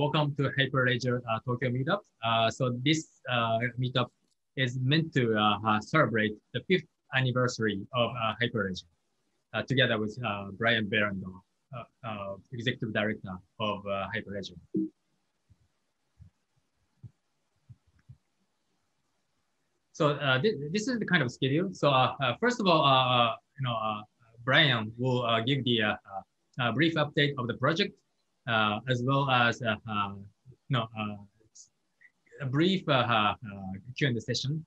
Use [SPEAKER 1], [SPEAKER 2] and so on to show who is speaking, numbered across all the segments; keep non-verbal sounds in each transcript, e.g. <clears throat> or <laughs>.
[SPEAKER 1] Welcome to Hyperledger uh, Tokyo Meetup. Uh, so this uh, meetup is meant to uh, uh, celebrate the fifth anniversary of uh, Hyperledger, together with Brian Berendon, Executive Director of Hyperledger. So th this is the kind of schedule. So first of all, you know, Brian will give the brief update of the project uh, as well as uh, uh, no, a brief Q&A session,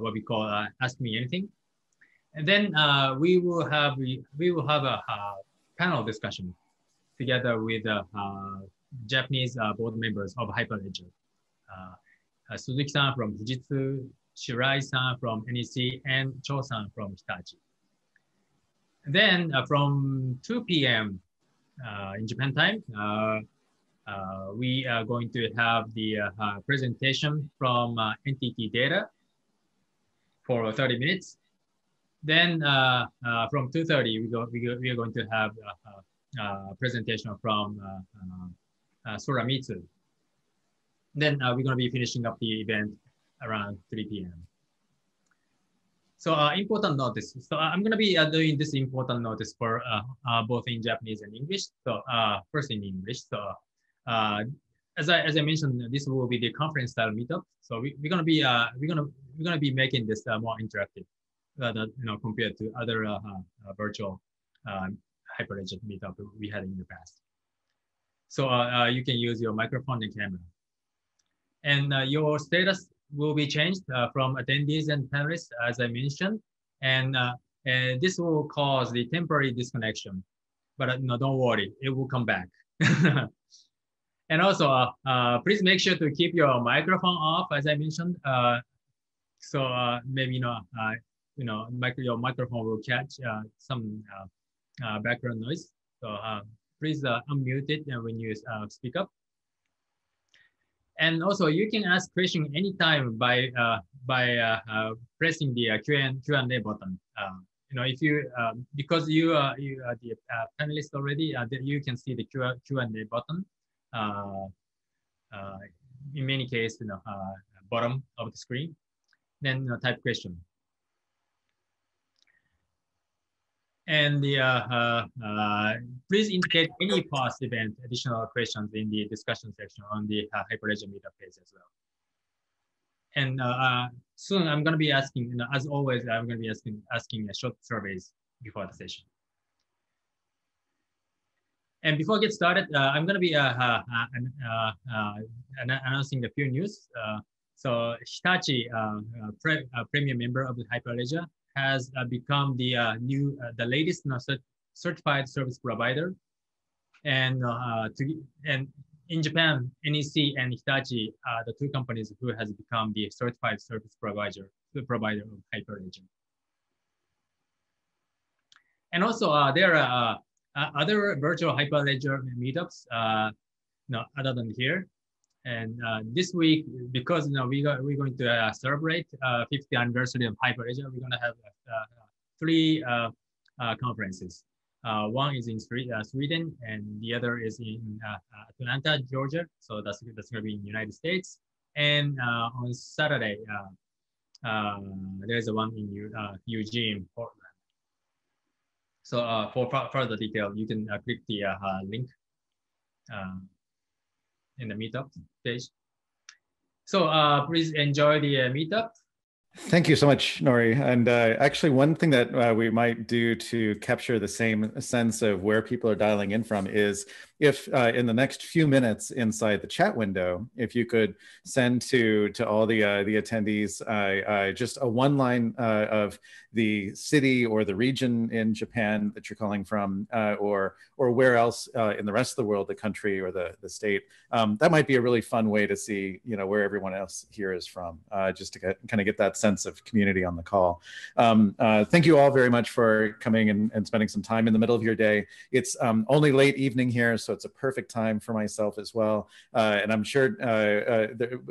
[SPEAKER 1] what we call Ask Me Anything. And then we will have we, we will have a, panel discussion together with Japanese board members of Hyperledger. Suzuki-san from Fujitsu, Shirai-san from NEC, and Cho-san from Hitachi. Then uh, from 2 p.m. Uh, in Japan time. Uh, uh, we are going to have the presentation from NTT Data for 30 minutes. Then from 2.30, we, go, we, go, we are going to have a presentation from Sora Then we're going to be finishing up the event around 3 p.m. So uh, important notice. So uh, I'm gonna be uh, doing this important notice for uh, uh both in Japanese and English. So uh, first in English. So as I as I mentioned, this will be the conference style meetup. So we, we're gonna be we're gonna we're gonna be making this more interactive, that, you know, compared to other virtual um, hyperledger meetup we had in the past. So you can use your microphone and camera, and your status will be changed uh, from attendees and panelists, as I mentioned, and, and uh, uh, this will cause the temporary disconnection. But no, don't worry, it will come back. <laughs> and also, please make sure to keep your microphone off, as I mentioned. so maybe you know, you know, micro, your microphone will catch some background noise. So please unmute it when you speak up and also you can ask question anytime by uh, by uh, uh, pressing the uh, Q&A Q&A button. Um, you know, if you um, because you are you are the uh, panelist already, uh, you can see the Q and a button. in many cases, you know, bottom of the screen, then you know, type question. And the, uh, uh, uh, please indicate any past event additional questions in the discussion section on the uh, Hyperledger meetup page as well. And uh, uh, soon I'm going to be asking, you know, as always, I'm going to be asking asking a short surveys before the session. And before I get started, I'm going to be announcing a few news. so Hitachi, pre premier member of the Hyperledger, has uh, become the uh, new, uh, the latest certified service provider. And to, and in Japan, NEC and Hitachi are the two companies who has become the certified service provider, the provider of Hyperledger. And also uh, there are uh, other virtual Hyperledger meetups, uh, no, other than here. And uh, this week, because you know we got, we're going to uh, celebrate 50th uh, anniversary of HyperAsia, we're going to have uh, three uh, conferences. one is in Sweden, and the other is in Atlanta, Georgia. So that's that's going to be in the United States. And on Saturday, there's one in Eugene, Portland. So uh, for further detail, you can uh, click the uh, link in the meetup page. So uh, please enjoy the uh, meetup.
[SPEAKER 2] Thank you so much, Nori. And uh, actually, one thing that uh, we might do to capture the same sense of where people are dialing in from is if uh, in the next few minutes inside the chat window, if you could send to to all the uh, the attendees uh, just a one line uh, of the city or the region in Japan that you're calling from, uh, or or where else uh, in the rest of the world, the country or the the state, um, that might be a really fun way to see you know where everyone else here is from, just to get, kind of get that sense of community on the call. Um, thank you all very much for coming and, and, spending some time in the middle of your day. It's um, only late evening here, so so it's a perfect time for myself as well. Uh, and I'm sure uh,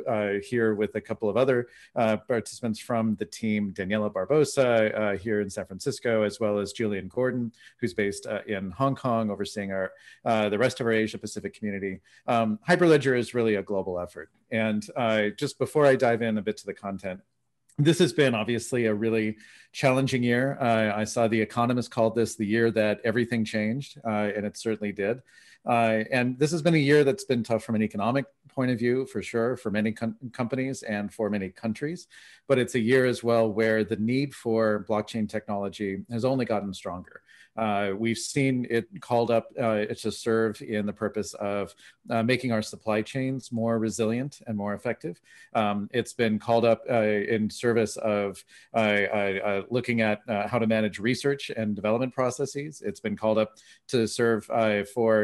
[SPEAKER 2] uh, uh, here with a couple of other participants from the team, Daniela Barbosa here in San Francisco, as well as Julian Gordon, who's based in Hong Kong, overseeing our the rest of our Asia Pacific community. Um, Hyperledger is really a global effort. And just before I dive in a bit to the content, this has been obviously a really challenging year. Uh, I saw The Economist called this the year that everything changed, uh, and it certainly did. Uh, and this has been a year that's been tough from an economic point of view, for sure, for many com- companies and for many countries. But it's a year as well where the need for blockchain technology has only gotten stronger. Uh, we've seen it called up uh, to serve in the purpose of uh, making our supply chains more resilient and more effective. Um, it's been called up uh, in service of uh, uh, looking at how to manage research and development processes. It's been called up to serve for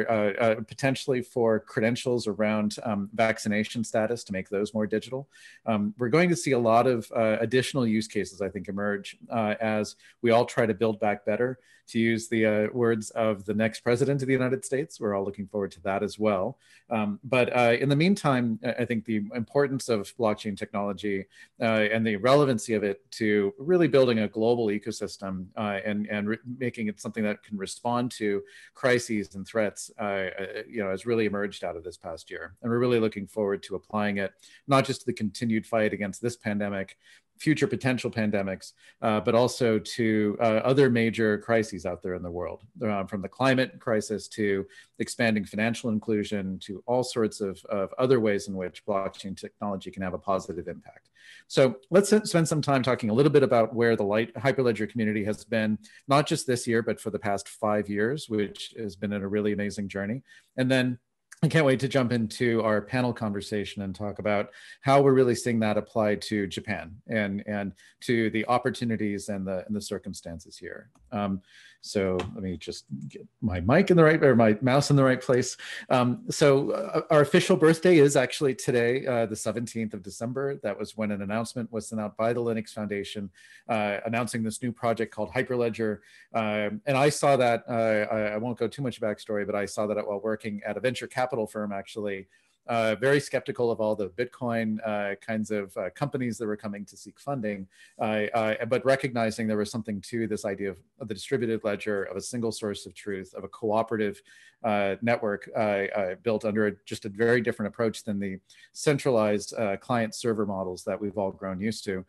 [SPEAKER 2] potentially for credentials around um, vaccination status to make those more digital. Um, we're going to see a lot of additional use cases, I think, emerge as we all try to build back better to use the uh, words of the next president of the United States. We're all looking forward to that as well. Um, but uh, in the meantime, I think the importance of blockchain technology uh, and the relevancy of it to really building a global ecosystem uh, and and re- making it something that can respond to crises and threats, uh, uh, you know, has really emerged out of this past year. And we're really looking forward to applying it not just to the continued fight against this pandemic, future potential pandemics, uh, but also to uh, other major crises out there in the world, um, from the climate crisis to expanding financial inclusion to all sorts of, of other ways in which blockchain technology can have a positive impact. So let's spend some time talking a little bit about where the light Hyperledger community has been, not just this year, but for the past five years, which has been a really amazing journey. And then I can't wait to jump into our panel conversation and talk about how we're really seeing that apply to Japan and and to the opportunities and the and the circumstances here. Um, so let me just get my mic in the right or my mouse in the right place. Um, so uh, our official birthday is actually today, uh, the 17th of December. That was when an announcement was sent out by the Linux Foundation uh, announcing this new project called Hyperledger. Um, and I saw that. Uh, I, I, won't go too much backstory, but I saw that while working at a venture capital capital firm actually, uh, very skeptical of all the Bitcoin uh, kinds of uh, companies that were coming to seek funding, but recognizing there was something to this idea of, of, the distributed ledger, of a single source of truth, of a cooperative uh, network uh, uh, built under a, just a very different approach than the centralized client server models that we've all grown used to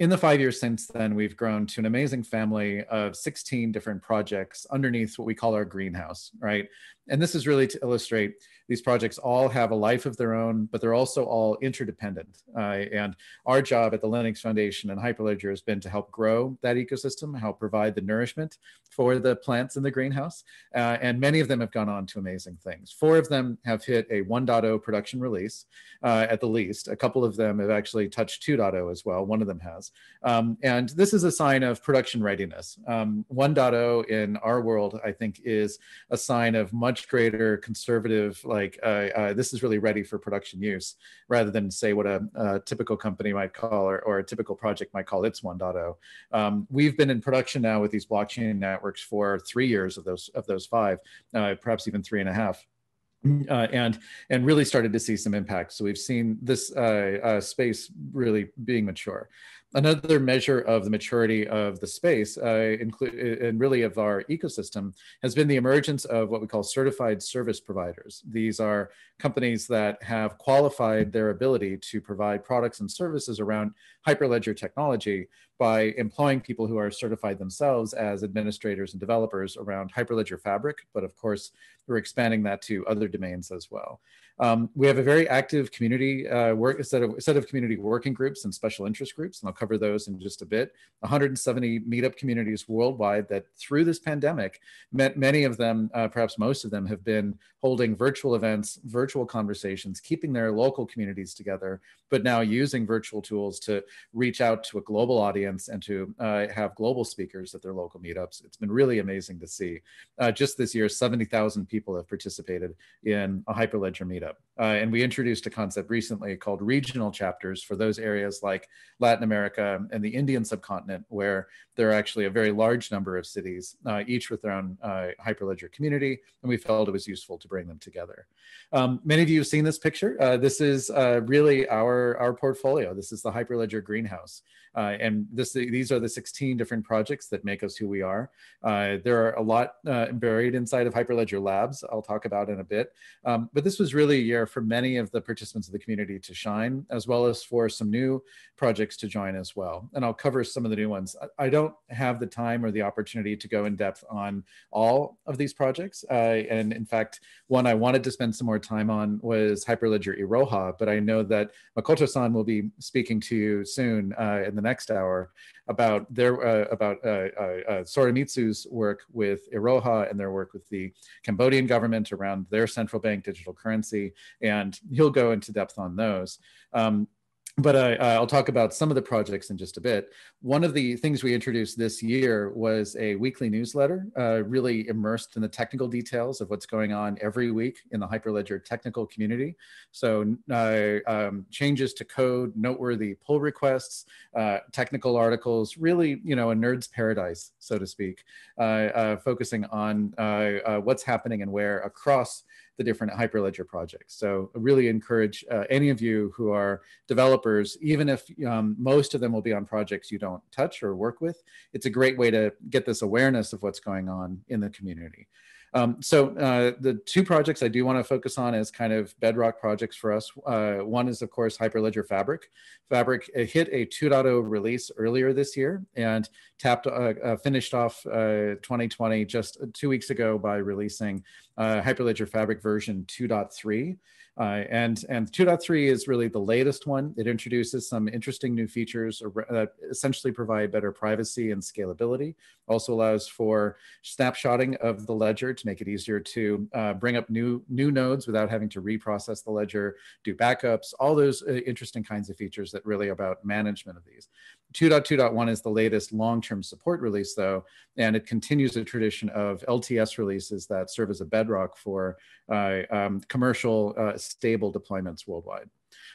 [SPEAKER 2] in the five years since then, we've grown to an amazing family of 16 different projects underneath what we call our greenhouse, right? And this is really to illustrate these projects all have a life of their own, but they're also all interdependent. Uh, and our job at the Linux Foundation and Hyperledger has been to help grow that ecosystem, help provide the nourishment for the plants in the greenhouse. Uh, and many of them have gone on to amazing things. Four of them have hit a 1.0 production release uh, at the least. A couple of them have actually touched 2.0 as well. One of them has. Um, and this is a sign of production readiness. Um, 1.0 in our world, I think, is a sign of much greater conservative, like uh, uh, this is really ready for production use, rather than say what a, a typical company might call or, or, a typical project might call its 1.0. Um, we've been in production now with these blockchain networks for three years of those of those five, uh, perhaps even three and a half. Uh, and and really started to see some impact. So we've seen this uh, uh, space really being mature another measure of the maturity of the space uh, include, and really of our ecosystem has been the emergence of what we call certified service providers. These are companies that have qualified their ability to provide products and services around Hyperledger technology by employing people who are certified themselves as administrators and developers around Hyperledger Fabric. But of course, we're expanding that to other domains as well. Um, we have a very active community uh, work set of, set of community working groups and special interest groups, and I'll cover those in just a bit. 170 meetup communities worldwide that through this pandemic, many of them, uh, perhaps most of them, have been holding virtual events, virtual conversations, keeping their local communities together, but now using virtual tools to reach out to a global audience and to uh, have global speakers at their local meetups. It's been really amazing to see. Uh, just this year, 70,000 people have participated in a Hyperledger meetup. Uh, and we introduced a concept recently called regional chapters for those areas like Latin America and the Indian subcontinent, where there are actually a very large number of cities, uh, each with their own uh, Hyperledger community. And we felt it was useful to bring them together. Um, many of you have seen this picture. Uh, this is uh, really our, our portfolio. This is the Hyperledger greenhouse. Uh, and this, these are the 16 different projects that make us who we are. Uh, there are a lot uh, buried inside of Hyperledger Labs, I'll talk about in a bit. Um, but this was really a year for many of the participants of the community to shine, as well as for some new projects to join as well. And I'll cover some of the new ones. I, don't have the time or the opportunity to go in depth on all of these projects. Uh, and in fact, one I wanted to spend some more time on was Hyperledger Iroha, but I know that Makoto-san will be speaking to you soon uh, the next hour about their uh, about uh, uh, uh, Sorimitsu's work with Iroha and their work with the Cambodian government around their central bank digital currency, and he'll go into depth on those. Um, but I, uh, I'll talk about some of the projects in just a bit. One of the things we introduced this year was a weekly newsletter, uh, really immersed in the technical details of what's going on every week in the Hyperledger technical community. So uh, um, changes to code, noteworthy pull requests, uh, technical articles, really, you know, a nerd's paradise, so to speak, uh, uh, focusing on what's happening and where across the different Hyperledger projects. So I really encourage uh, any of you who are developers, even if um, most of them will be on projects you don't touch or work with, it's a great way to get this awareness of what's going on in the community. Um, so uh, the two projects I do want to focus on as kind of bedrock projects for us. Uh, one is, of course, Hyperledger Fabric. Fabric hit a 2.0 release earlier this year and tapped uh, uh finished off 2020 uh, just two weeks ago by releasing uh, Hyperledger Fabric version 2.3. Uh, and and 2.3 is really the latest one. It introduces some interesting new features uh, that essentially provide better privacy and scalability. Also allows for snapshotting of the ledger to make it easier to uh, bring up new new nodes without having to reprocess the ledger, do backups, all those uh, interesting kinds of features that really about management of these. 2.2.1 is the latest long-term support release, though, and it continues a tradition of LTS releases that serve as a bedrock for uh, um, commercial uh, stable deployments worldwide.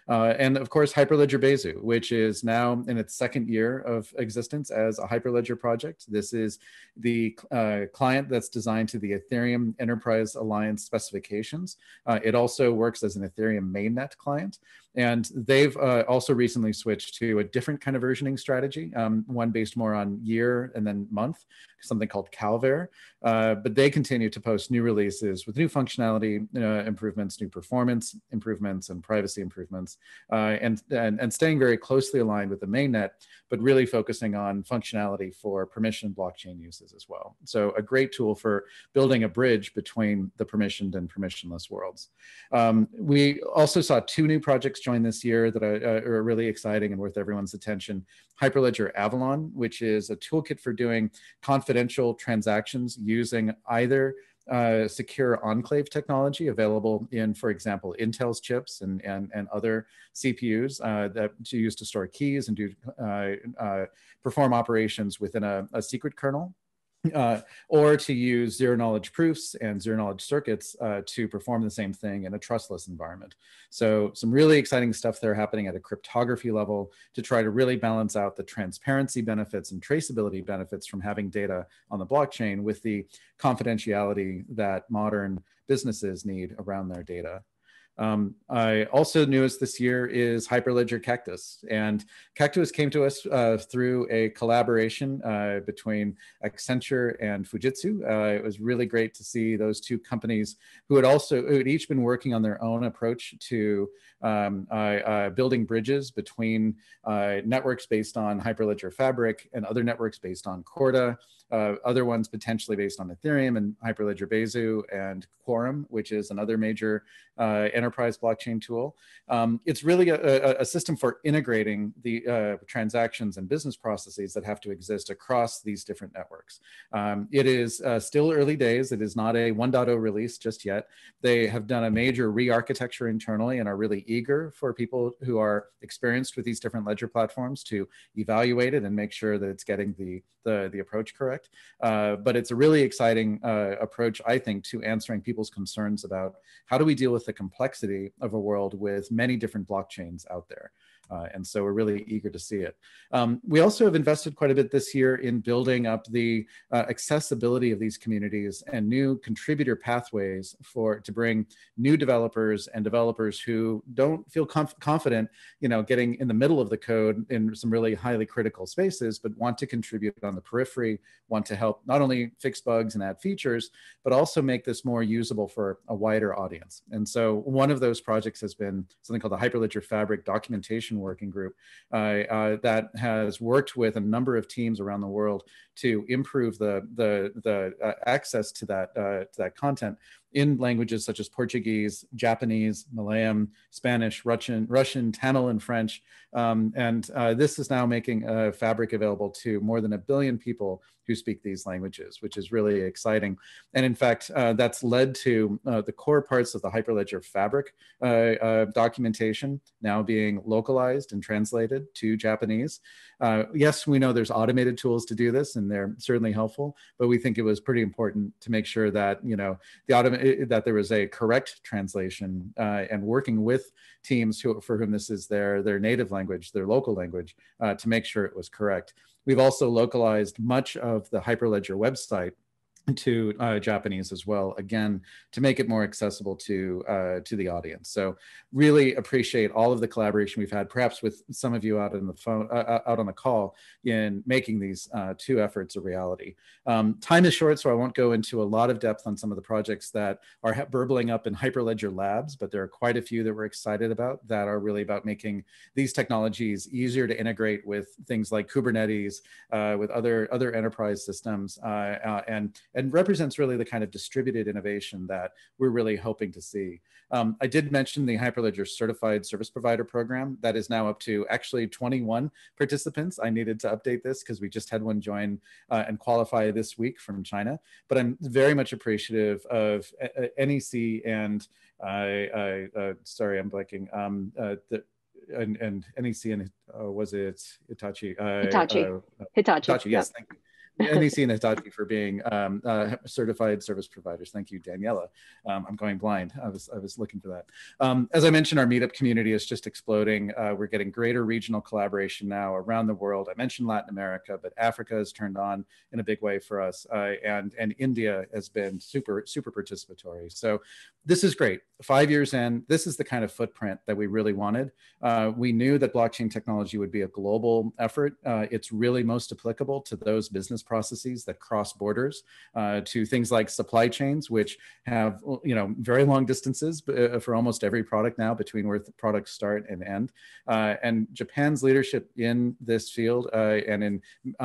[SPEAKER 2] Uh, and of course, Hyperledger Bezu, which is now in its second year of existence as a Hyperledger project. This is the uh, client that's designed to the Ethereum Enterprise Alliance specifications. Uh, it also works as an Ethereum mainnet client. And they've uh, also recently switched to a different kind of versioning strategy, um, one based more on year and then month, something called Calver. Uh, but they continue to post new releases with new functionality, uh, improvements, new performance improvements, and privacy improvements, uh, and, and, and staying very closely aligned with the mainnet, but really focusing on functionality for permission blockchain uses as well. So a great tool for building a bridge between the permissioned and permissionless worlds. Um, we also saw two new projects joined this year that are, are really exciting and worth everyone's attention. Hyperledger Avalon, which is a toolkit for doing confidential transactions using either uh, secure enclave technology available in, for example, Intel's chips and, and, and other CPUs uh, that to use to store keys and do uh, uh perform operations within a, a secret kernel uh, or to use zero knowledge proofs and zero knowledge circuits uh, to perform the same thing in a trustless environment. So some really exciting stuff there happening at a cryptography level to try to really balance out the transparency benefits and traceability benefits from having data on the blockchain with the confidentiality that modern businesses need around their data. Um, I also newest this year is Hyperledger Cactus, and Cactus came to us uh, through a collaboration uh, between Accenture and Fujitsu. Uh, it was really great to see those two companies who had also who had each been working on their own approach to um, uh, uh, building bridges between uh, networks based on Hyperledger Fabric and other networks based on Corda uh, other ones potentially based on Ethereum and Hyperledger Bezu and Quorum, which is another major uh, enterprise blockchain tool. Um, it's really a, a, a, system for integrating the uh, transactions and business processes that have to exist across these different networks. Um, it is uh, still early days. It is not a 1.0 release just yet. They have done a major re-architecture internally and are really eager for people who are experienced with these different ledger platforms to evaluate it and make sure that it's getting the, the, the approach correct correct. Uh, but it's a really exciting uh, approach, I think, to answering people's concerns about how do we deal with the complexity of a world with many different blockchains out there. Uh, and so we're really eager to see it. Um, we also have invested quite a bit this year in building up the uh, accessibility of these communities and new contributor pathways for to bring new developers and developers who don't feel conf confident, you know, getting in the middle of the code in some really highly critical spaces, but want to contribute on the periphery, want to help not only fix bugs and add features, but also make this more usable for a wider audience. And so one of those projects has been something called the Hyperledger Fabric documentation Working Group uh, uh, that has worked with a number of teams around the world to improve the the the uh, access to that to that content in languages such as Portuguese, Japanese, Malayan, Spanish, Russian, Russian Tamil, and French. Um, and uh, this is now making a Fabric available to more than a billion people who speak these languages, which is really exciting. And in fact, uh, that's led to uh, the core parts of the Hyperledger Fabric uh, uh, documentation now being localized and translated to Japanese. yes, we know there's automated tools to do this, and they're certainly helpful, but we think it was pretty important to make sure that, you know, the automation that that there is a correct translation uh, and working with teams who, for whom this is their, their native language, their local language, uh, to make sure it was correct. We've also localized much of the Hyperledger website to uh, Japanese as well, again, to make it more accessible to uh, to the audience. So really appreciate all of the collaboration we've had, perhaps with some of you out on the phone, uh, uh, out on the call in making these uh, two efforts a reality. Um, time is short, so I won't go into a lot of depth on some of the projects that are burbling up in Hyperledger Labs, but there are quite a few that we're excited about that are really about making these technologies easier to integrate with things like Kubernetes, uh, with other, other enterprise systems, and and represents really the kind of distributed innovation that we're really hoping to see. Um, I did mention the Hyperledger Certified Service Provider Program that is now up to actually 21 participants. I needed to update this because we just had one join uh, and qualify this week from China. But I'm very much appreciative of uh, uh, NEC and I, I uh, sorry, I'm blanking. Um, uh, the, and, and NEC and uh, was it Hitachi? Uh, Hitachi. Uh, Hitachi. Hitachi. Yes, yeah. thank you. NEC and Hitachi for being um, uh, certified service providers. Thank you, Daniela. Um, I'm going blind. I was I was looking for that. Um, as I mentioned, our meetup community is just exploding. Uh, we're getting greater regional collaboration now around the world. I mentioned Latin America, but Africa has turned on in a big way for us, uh, and and India has been super super participatory. So this is great. Five years in, this is the kind of footprint that we really wanted. Uh, we knew that blockchain technology would be a global effort. Uh, it's really most applicable to those business processes that cross borders uh, to things like supply chains, which have you know very long distances uh, for almost every product now between where products start and end. Uh, and Japan's leadership in this field uh, and in uh,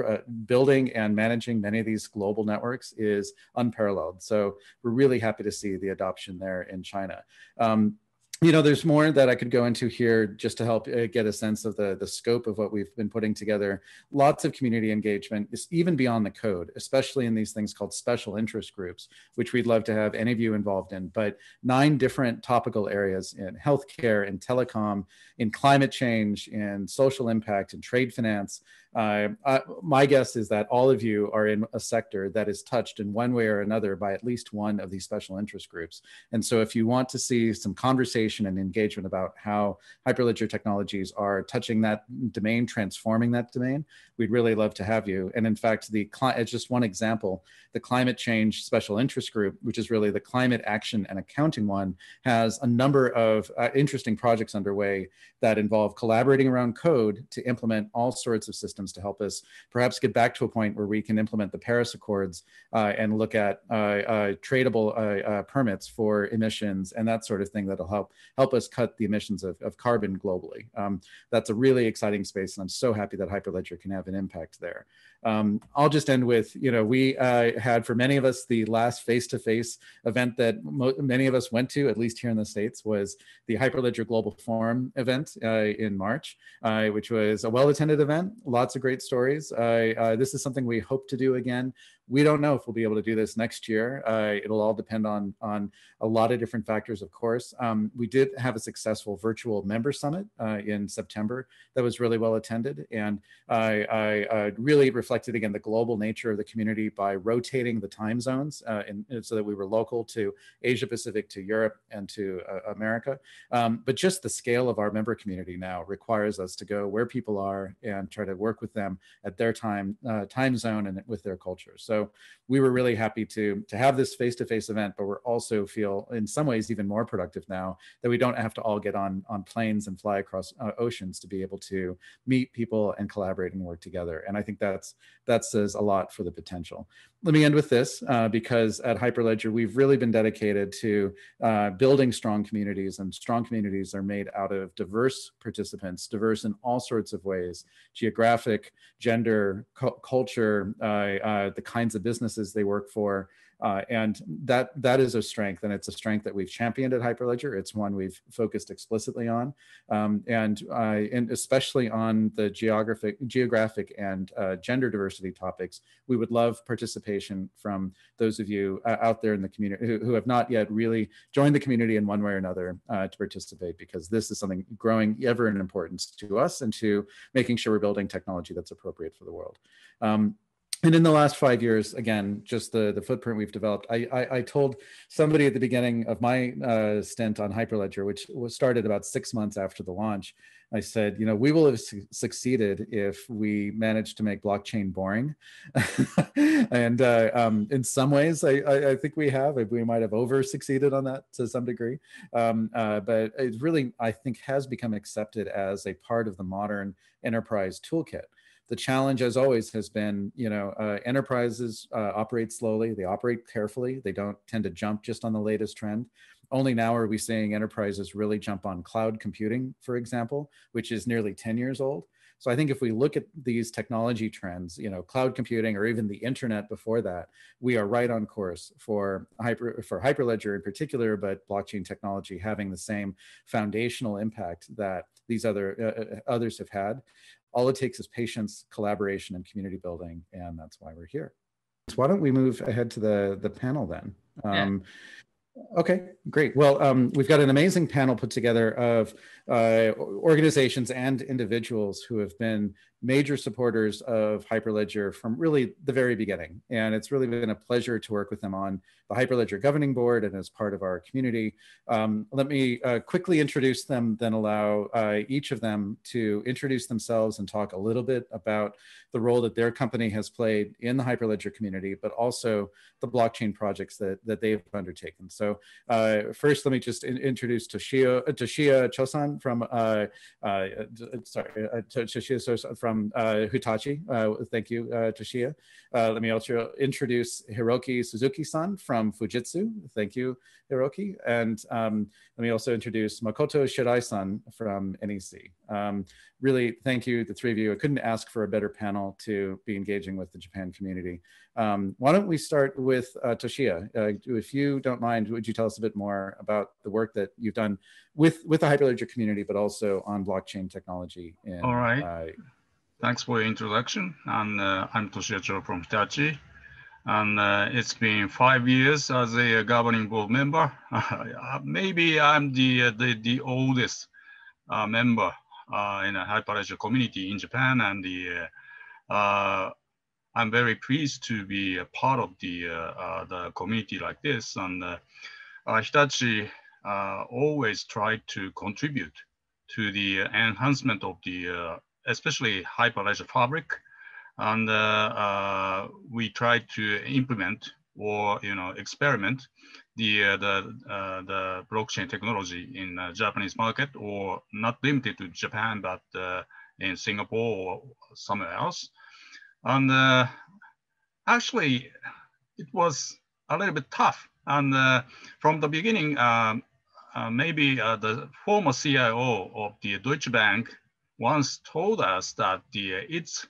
[SPEAKER 2] uh, building and managing many of these global networks is unparalleled. So we're really happy to see the adoption there in China. Um, you know there's more that i could go into here just to help uh, get a sense of the the scope of what we've been putting together lots of community engagement is even beyond the code especially in these things called special interest groups which we'd love to have any of you involved in but nine different topical areas in healthcare in telecom in climate change in social impact in trade finance I, my guess is that all of you are in a sector that is touched in one way or another by at least one of these special interest groups. And so if you want to see some conversation and engagement about how Hyperledger technologies are touching that domain, transforming that domain, we'd really love to have you. And in fact, the it's uh, just one example, the climate change special interest group, which is really the climate action and accounting one, has a number of uh, interesting projects underway that involve collaborating around code to implement all sorts of systems systems to help us perhaps get back to a point where we can implement the Paris Accords uh, and look at uh, uh, tradable uh, permits for emissions and that sort of thing that'll help help us cut the emissions of, of carbon globally. Um, that's a really exciting space, and I'm so happy that Hyperledger can have an impact there um, I'll just end with you know we uh, had for many of us the last face-to-face event that mo- many of us went to at least here in the states was the Hyperledger Global Forum event uh, in March, uh, which was a well-attended event, lots of great stories. Uh, this is something we hope to do again we don't know if we'll be able to do this next year. Uh, it'll all depend on on a lot of different factors, of course. Um, we did have a successful virtual member summit uh, in September that was really well attended, and I, I uh, really reflected again the global nature of the community by rotating the time zones, uh, so that we were local to Asia Pacific, to Europe, and to uh, America. Um, but just the scale of our member community now requires us to go where people are and try to work with them at their time time zone and with their culture. So so we were really happy to to have this face to face event, but we're also feel in some ways even more productive now that we don't have to all get on on planes and fly across uh, oceans to be able to meet people and collaborate and work together. And I think that's that says a lot for the potential. Let me end with this uh, because at Hyperledger we've really been dedicated to uh, building strong communities, and strong communities are made out of diverse participants, diverse in all sorts of ways, geographic, gender, cu- culture, uh, uh, the kind kinds of businesses they work for. Uh, and that that is a strength, and it's a strength that we've championed at Hyperledger. It's one we've focused explicitly on, um, and uh, and especially on the geographic, geographic and uh, gender diversity topics. We would love participation from those of you uh, out there in the community who, who, have not yet really joined the community in one way or another uh, to participate, because this is something growing ever in importance to us and to making sure we're building technology that's appropriate for the world. Um, and in the last five years again just the the footprint we've developed i i, I told somebody at the beginning of my uh, stint on hyperledger which was started about six months after the launch i said you know we will have su- succeeded if we manage to make blockchain boring <laughs> and uh, um, in some ways I, I, I think we have we might have over succeeded on that to some degree um, uh, but it really i think has become accepted as a part of the modern enterprise toolkit the challenge, as always, has been you know uh, enterprises uh, operate slowly, they operate carefully, they don't tend to jump just on the latest trend. Only now are we seeing enterprises really jump on cloud computing, for example, which is nearly 10 years old. So I think if we look at these technology trends, you know, cloud computing or even the internet before that, we are right on course for hyper for Hyperledger in particular, but blockchain technology having the same foundational impact that these other uh, uh others have had all it takes is patience, collaboration, and community building. And that's why we're here. So why don't we move ahead to the, the panel then? Um, yeah. Okay, great. Well, um, we've got an amazing panel put together of uh, organizations and individuals who have been major supporters of Hyperledger from really the very beginning. And it's really been a pleasure to work with them on the Hyperledger governing board and as part of our community. Um, let me uh, quickly introduce them, then allow uh, each of them to introduce themselves and talk a little bit about the role that their company has played in the Hyperledger community, but also the blockchain projects that, that they've undertaken. So uh, first, let me just in introduce Toshio, uh, Toshia Chosan from, uh, uh, sorry, Toshia from from uh, Hitachi. Uh, thank you, uh, uh, let me also introduce Hiroki Suzuki-san from Fujitsu. Thank you, Hiroki. And um, let me also introduce Makoto Shirai-san from NEC. Um, really, thank you, the three of you. I couldn't ask for a better panel to be engaging with the Japan community. Um, why don't we start with uh, uh if you don't mind, would you tell us a bit more about the work that you've done with, with the Hyperledger community, but also on blockchain technology in All right. Uh,
[SPEAKER 3] Thanks for your introduction. And uh, I'm Toshiachiro from Hitachi. And uh, it's been five years as a uh, governing board member. <laughs> Uh, maybe I'm the, uh, the, the oldest member in a hyperledger community in Japan. And the, I'm very pleased to be a part of the, the community like this. And Hitachi always tried to contribute to the enhancement of the especially hyperledger fabric. And uh, uh, we try to implement or you know experiment the uh, the uh, the blockchain technology in uh, Japanese market or not limited to Japan but uh, in Singapore or somewhere else and actually it was a little bit tough and from the beginning um, maybe the former CIO of the Deutsche Bank once told us that the it's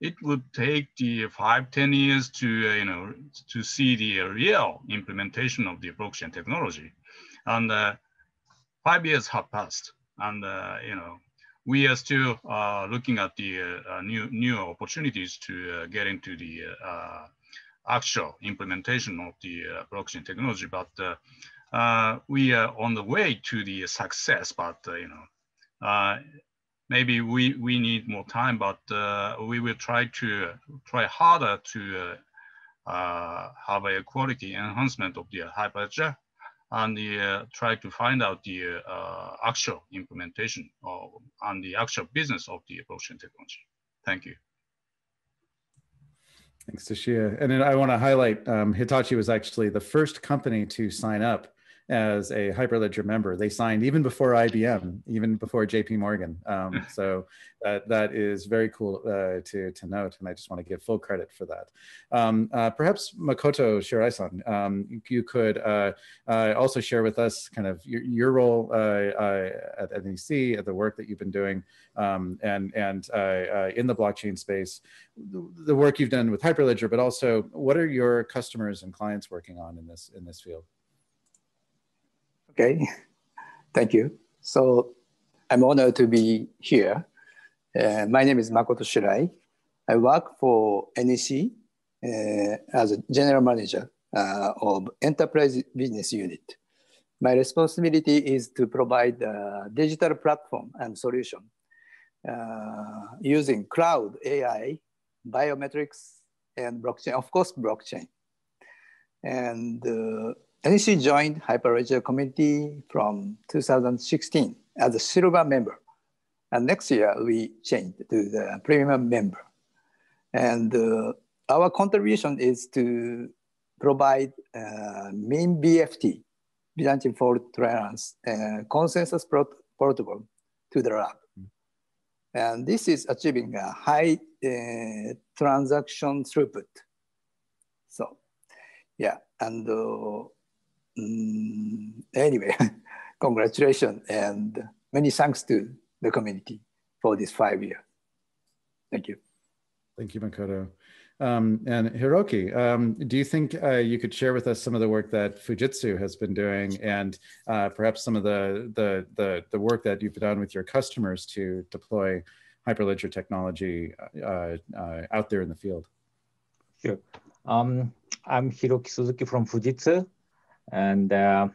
[SPEAKER 3] it would take the five ten years to uh, you know to see the real implementation of the blockchain technology, and uh, five years have passed, and uh, you know we are still uh, looking at the uh, new new opportunities to uh, get into the actual implementation of the blockchain technology. But we are on the way to the success, but you know, maybe we, we need more time, but uh, we will try to try harder to uh, uh have a quality enhancement of the hyperledger and the, uh, try to find out the uh, actual implementation of, and the actual business of the blockchain technology. Thank you.
[SPEAKER 2] Thanks, Toshia. And then I want to highlight um, Hitachi was actually the first company to sign up as a Hyperledger member. They signed even before IBM, even before JP Morgan. Um, <laughs> so that, that is very cool uh, to, to note. And I just want to give full credit for that. Um, uh, perhaps Makoto Shirai-san, um, you could uh, uh also share with us kind of your, your role uh, uh, at NEC, at the work that you've been doing um, and, and in the blockchain space, the, the work you've done with Hyperledger, but also what are your customers and clients working on in this, in this field?
[SPEAKER 4] Okay, thank you. So I'm honored to be here. Uh, my name is Makoto Shirai. I work for NEC uh, as a general manager uh, of enterprise business unit. My responsibility is to provide a digital platform and solution uh, using cloud, AI, biometrics, and blockchain, of course, blockchain. And uh, and she joined Hyperledger community from 2016 as a silver member. And next year we changed to the premium member. And uh, our contribution is to provide uh, main BFT, Byzantine Fault Tolerance uh, Consensus prot Protocol to the lab. Mm. And this is achieving a high uh, transaction throughput. So, yeah, and uh, um, anyway, <laughs> congratulations and many thanks to the community for this five year. Thank you.
[SPEAKER 2] Thank you, Makoto. Um, and Hiroki, um, do you think uh, you could share with us some of the work that Fujitsu has been doing, and uh, perhaps some of the, the, the the work that you've done with your customers to deploy Hyperledger technology uh, uh out there in the field? Sure. Um, I'm Hiroki Suzuki from Fujitsu.
[SPEAKER 5] And uh,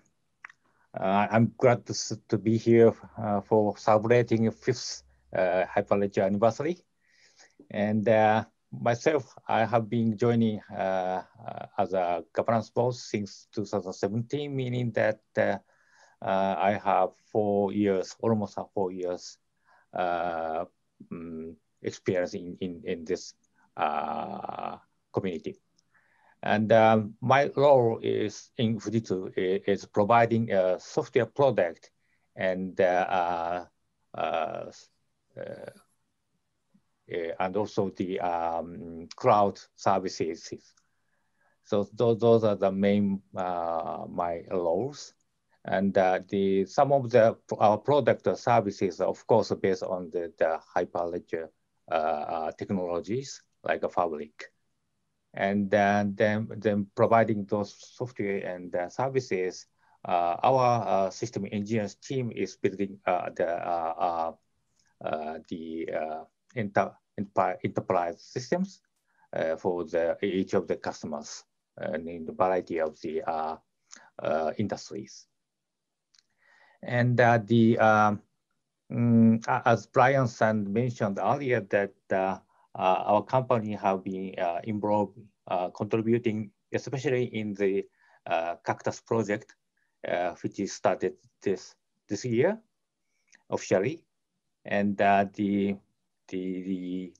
[SPEAKER 5] uh, I'm glad to, to be here uh, for celebrating fifth Hyperledger anniversary. And myself, I have been joining uh, as a governance board since 2017, meaning that uh, uh, I have four years, almost four years mm, experience in, in, in this community. And um, my role is in Fujitsu is providing a software product and uh, uh, uh, uh, and also the um, cloud services. So those, those are the main uh, my roles. And uh, the some of the our product services, are of course, based on the, the Hyperledger technologies like a fabric and then, then, then providing those software and uh, services, uh, our uh, system engineers team is building the the inter enterprise systems for the each of the customers and in the variety of the industries. And the mm, as Brian Sand mentioned earlier, that uh, our company have been uh, involved uh, contributing, especially in the Cactus project, which is started this this year officially. And the, the, the,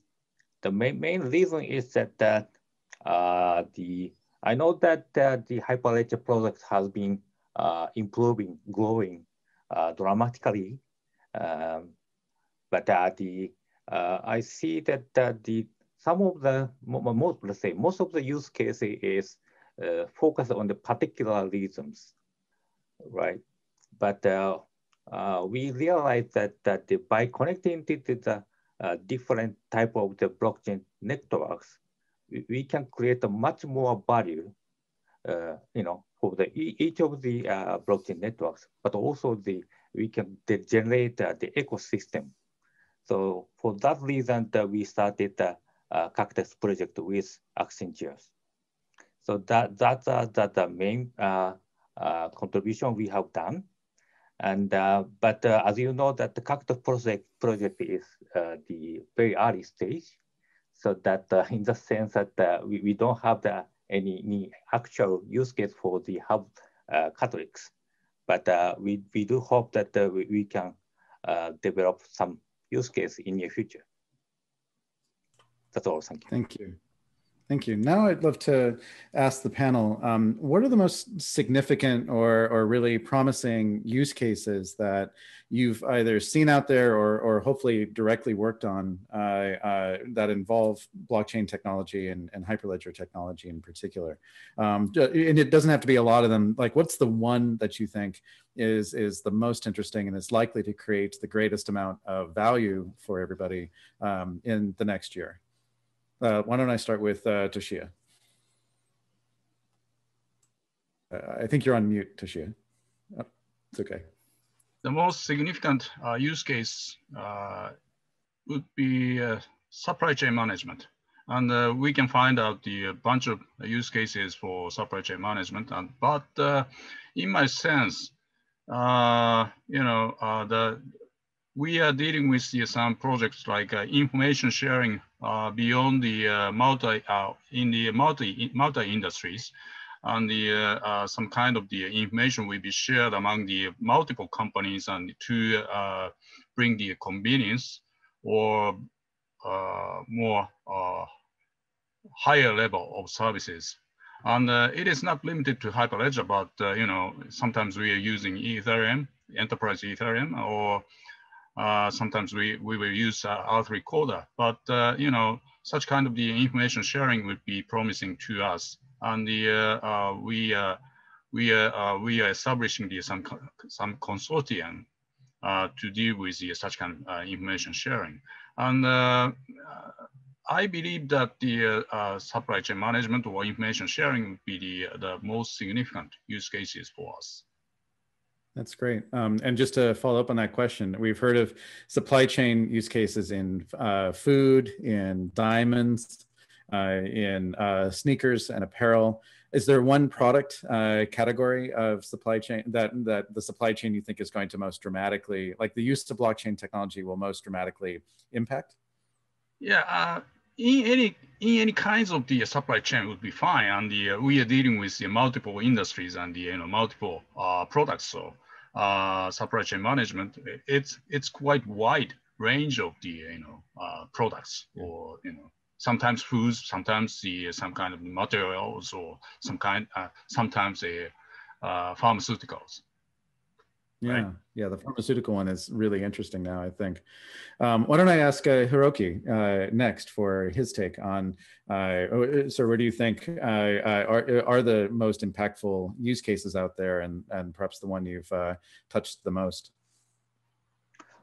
[SPEAKER 5] the main, main reason is that, that the I know that uh, the Hyperledger project has been uh, improving, growing uh, dramatically, um, but the uh, I see that the some of the most let's say most of the use case is uh, focused on the particular reasons, right? But uh, uh, we realize that that the, by connecting to the uh, different type of the blockchain networks, we, we can create a much more value, uh, you know, for the each of the blockchain networks, but also the we can generate the ecosystem so for that reason that we started the uh, Cactus project with Accenture. So that, that's that the main uh, uh, contribution we have done. And uh, but uh, as you know, that the Cactus project project is uh, the very early stage, so that in the sense that we, we don't have the, any, any actual use case for the hub uh, Catholics, but we we do hope that we, we can develop some use case in near future. That's all. Thank
[SPEAKER 2] you. Thank you. Thank you. Now I'd love to ask the panel, um, what are the most significant or, or really promising use cases that you've either seen out there or, or hopefully directly worked on uh, uh, that involve blockchain technology and, and Hyperledger technology in particular? Um, and it doesn't have to be a lot of them. Like what's the one that you think is, is the most interesting and is likely to create the greatest amount of value for everybody um, in the next year? Uh, why don't I start with uh, Toshia? Uh, I think you're on mute, Toshia. Oh, it's okay.
[SPEAKER 3] The most significant uh, use case uh, would be uh, supply chain management. And we can find out the bunch of use cases for supply chain management. And, but in my sense, you know, the, we are dealing with some projects like information sharing uh, beyond uh, uh, the multi in the multi multi industries, and the some kind of the information will be shared among the multiple companies and to bring the convenience or more higher level of services. And uh, it is not limited to Hyperledger, but uh, you know sometimes we are using Ethereum, enterprise Ethereum, or uh, sometimes we, we will use uh, R3 recorder, but uh, you know, such kind of the information sharing would be promising to us. And the, uh, uh, we, we, we are establishing the, some, some consortium to deal with the, such kind of information sharing. And I believe that the supply chain management or information sharing would be the, the most significant use cases for us.
[SPEAKER 2] That's great. Um, and just to follow up on that question, we've heard of supply chain use cases in uh, food, in diamonds, uh, in uh, sneakers and apparel. Is there one product uh, category of supply chain that that the supply chain you think is going to most dramatically, like the use of blockchain technology, will most dramatically impact?
[SPEAKER 3] Yeah, uh, in any in any kinds of the supply chain would be fine and the, uh, we are dealing with the multiple industries and the you know multiple uh, products so uh, supply chain management, it's it's quite wide range of the you know uh, products or you know sometimes foods, sometimes the some kind of materials or some kind uh, sometimes a uh, pharmaceuticals.
[SPEAKER 2] Yeah. Right? Yeah. The pharmaceutical one is really interesting now, I think. Um, why don't I ask uh, Hiroki uh, next for his take on, uh, oh, uh so do you think uh, uh, are, are the most impactful use cases out there and, and perhaps the one you've touched the most?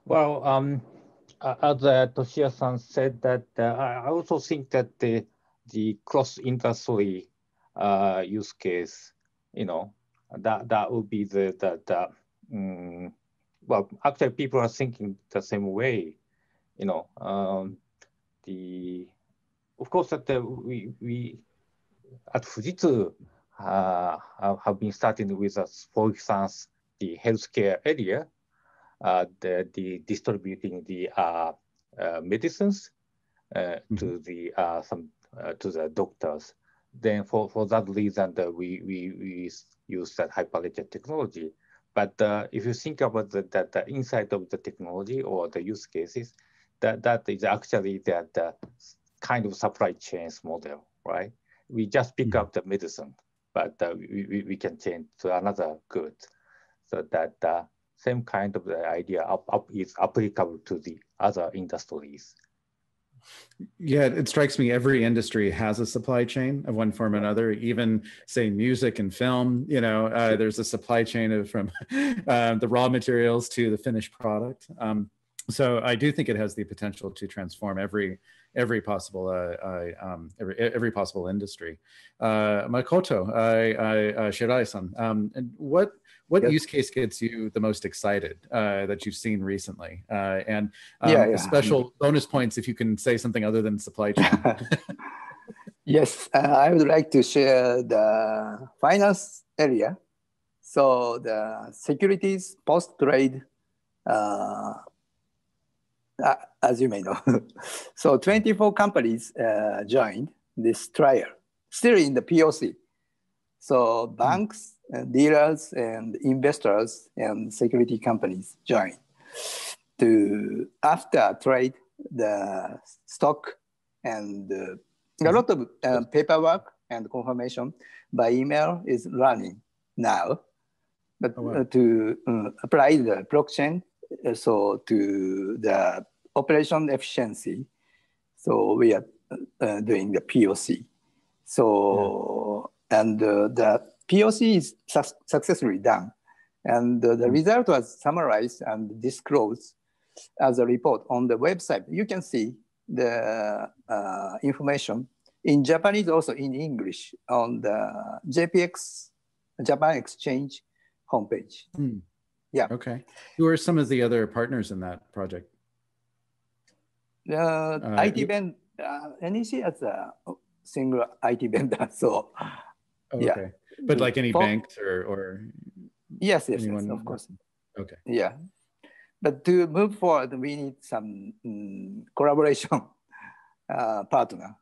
[SPEAKER 5] Well, um, as uh, Toshiya-san said that, I also think that the, the cross-industry use case, you know, that, that would be the, the, the um, well, actually people are thinking the same way, you know, um, the, of course that uh, we, we at Fujitsu uh, have been starting with a for instance, the healthcare area, uh, the, the distributing the uh, uh, medicines uh, mm-hmm. to the some to the doctors. Then for, for that reason, we, we, we use that hyperledger technology but uh, if you think about the, the, the insight of the technology or the use cases, that, that is actually that uh, kind of supply chains model, right? We just pick mm-hmm. up the medicine, but uh, we, we, we, can change to another good. So that uh, same kind of the idea up, up is applicable to the other industries.
[SPEAKER 2] Yeah, it strikes me every industry has a supply chain of one form or another. Even say music and film, you know, uh, there's a supply chain of from <laughs> uh, the raw materials to the finished product. Um, so I do think it has the potential to transform every every possible uh, um, every, every possible industry. Uh, Makoto uh, Shirai-san, um, and what what use case gets you the most excited uh, that you've seen recently? Uh, and um, yeah, yeah. special bonus points if you can say something other than supply chain.
[SPEAKER 4] <laughs> yes, uh, I would like to share the finance area. So the securities post trade, uh, uh, as you may know, <laughs> so 24 companies uh, joined this trial, still in the POC. So hmm. banks. Mm uh, dealers and investors and security companies join to after trade the stock and uh, a lot of uh, paperwork and confirmation by email is running now. But oh, wow. uh, to um, apply the blockchain, uh, so to the operation efficiency, so we are uh, doing the POC. So yeah. and the POC is su successfully done. And uh, the hmm. result was summarized and disclosed as a report on the website. You can see the uh, information in Japanese, also in English on the JPX, Japan Exchange homepage.
[SPEAKER 2] Mm. Yeah. Okay. Who are some of the other partners in that project?
[SPEAKER 4] Uh, uh IT vendor, uh, NEC as a single IT vendor. So, yeah. okay. But like any for, banks or, or yes, yes, yes, of course. Okay. Yeah, but to move forward, we need some um, collaboration <laughs> uh, partner.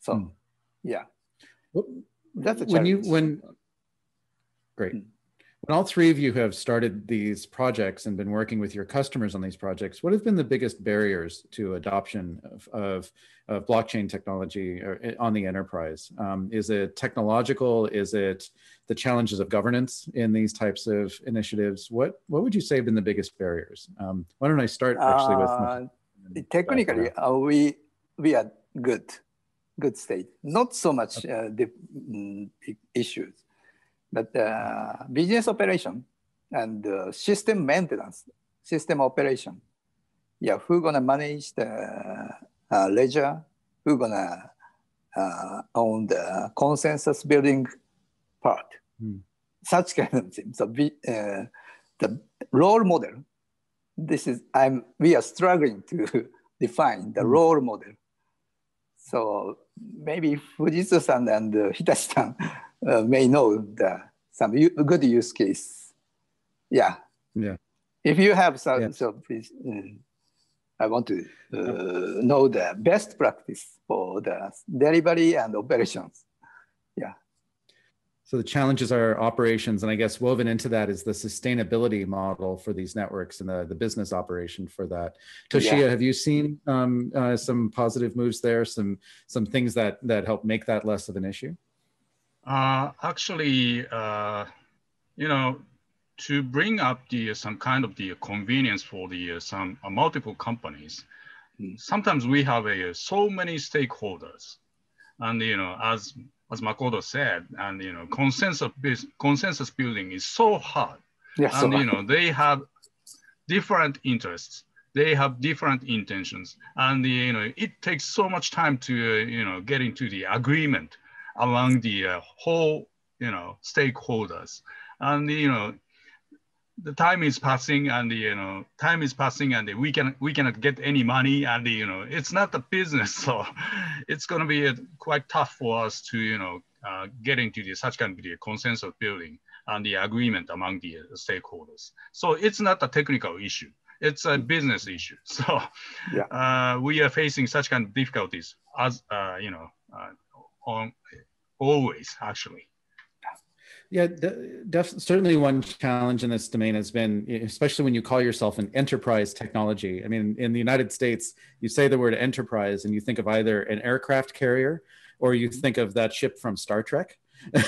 [SPEAKER 4] So, mm. yeah, well, that's a challenge. when you
[SPEAKER 2] when great. Mm. When all three of you have started these projects and been working with your customers on these projects, what have been the biggest barriers to adoption of, of, of blockchain technology uh, on the enterprise? Um, is it technological? Is it the challenges of governance in these types of initiatives? What, what would you say have been the biggest barriers? Um, why don't I start actually with... Uh,
[SPEAKER 4] technically, uh, we, we are good, good state. Not so much okay. uh, the um, issues that uh, business operation and uh, system maintenance, system operation. Yeah, who gonna manage the uh, ledger? Who gonna uh, own the consensus building part? Mm. Such <laughs> kind of things. So uh, the role model. This is I'm. We are struggling to <laughs> define the mm. role model. So maybe Fujitsu-san and uh, Hitachi-san uh, may know the, some good use case. Yeah. Yeah. If you have some, yeah. so please, mm, I want to uh, know the best practice for the delivery and operations.
[SPEAKER 1] Yeah.
[SPEAKER 2] So the challenges are operations, and I guess woven into that is the sustainability model for these networks and the, the business operation for that. Toshia, yeah. have you seen um, uh, some positive moves there? Some some things that that help make that less of an issue?
[SPEAKER 3] Uh, actually, uh, you know, to bring up the some kind of the convenience for the uh, some uh, multiple companies, hmm. sometimes we have a uh, so many stakeholders, and you know, as as Makoto said, and you know, consensus consensus building is so hard. yes, and so you know, they have different interests they have different intentions and you know it takes so much time to uh, you know get into the agreement among the uh, whole, you know, stakeholders. And, you know, the time is passing and you know time is passing and we can we cannot get any money and you know it's not a business <laughs> so it's going to be a, uh, quite tough for us to you know uh, get into the, such kind of the consensus building and the agreement among the uh, stakeholders so it's not a technical issue it's a business issue <laughs> so yeah. uh, we are facing such kind of difficulties as uh, you know uh, on always actually
[SPEAKER 2] yeah, def, certainly one challenge in this domain has been, especially when you call yourself an enterprise technology. I mean, in the United States, you say the word enterprise and you think of either an aircraft carrier or you think of that ship from Star Trek.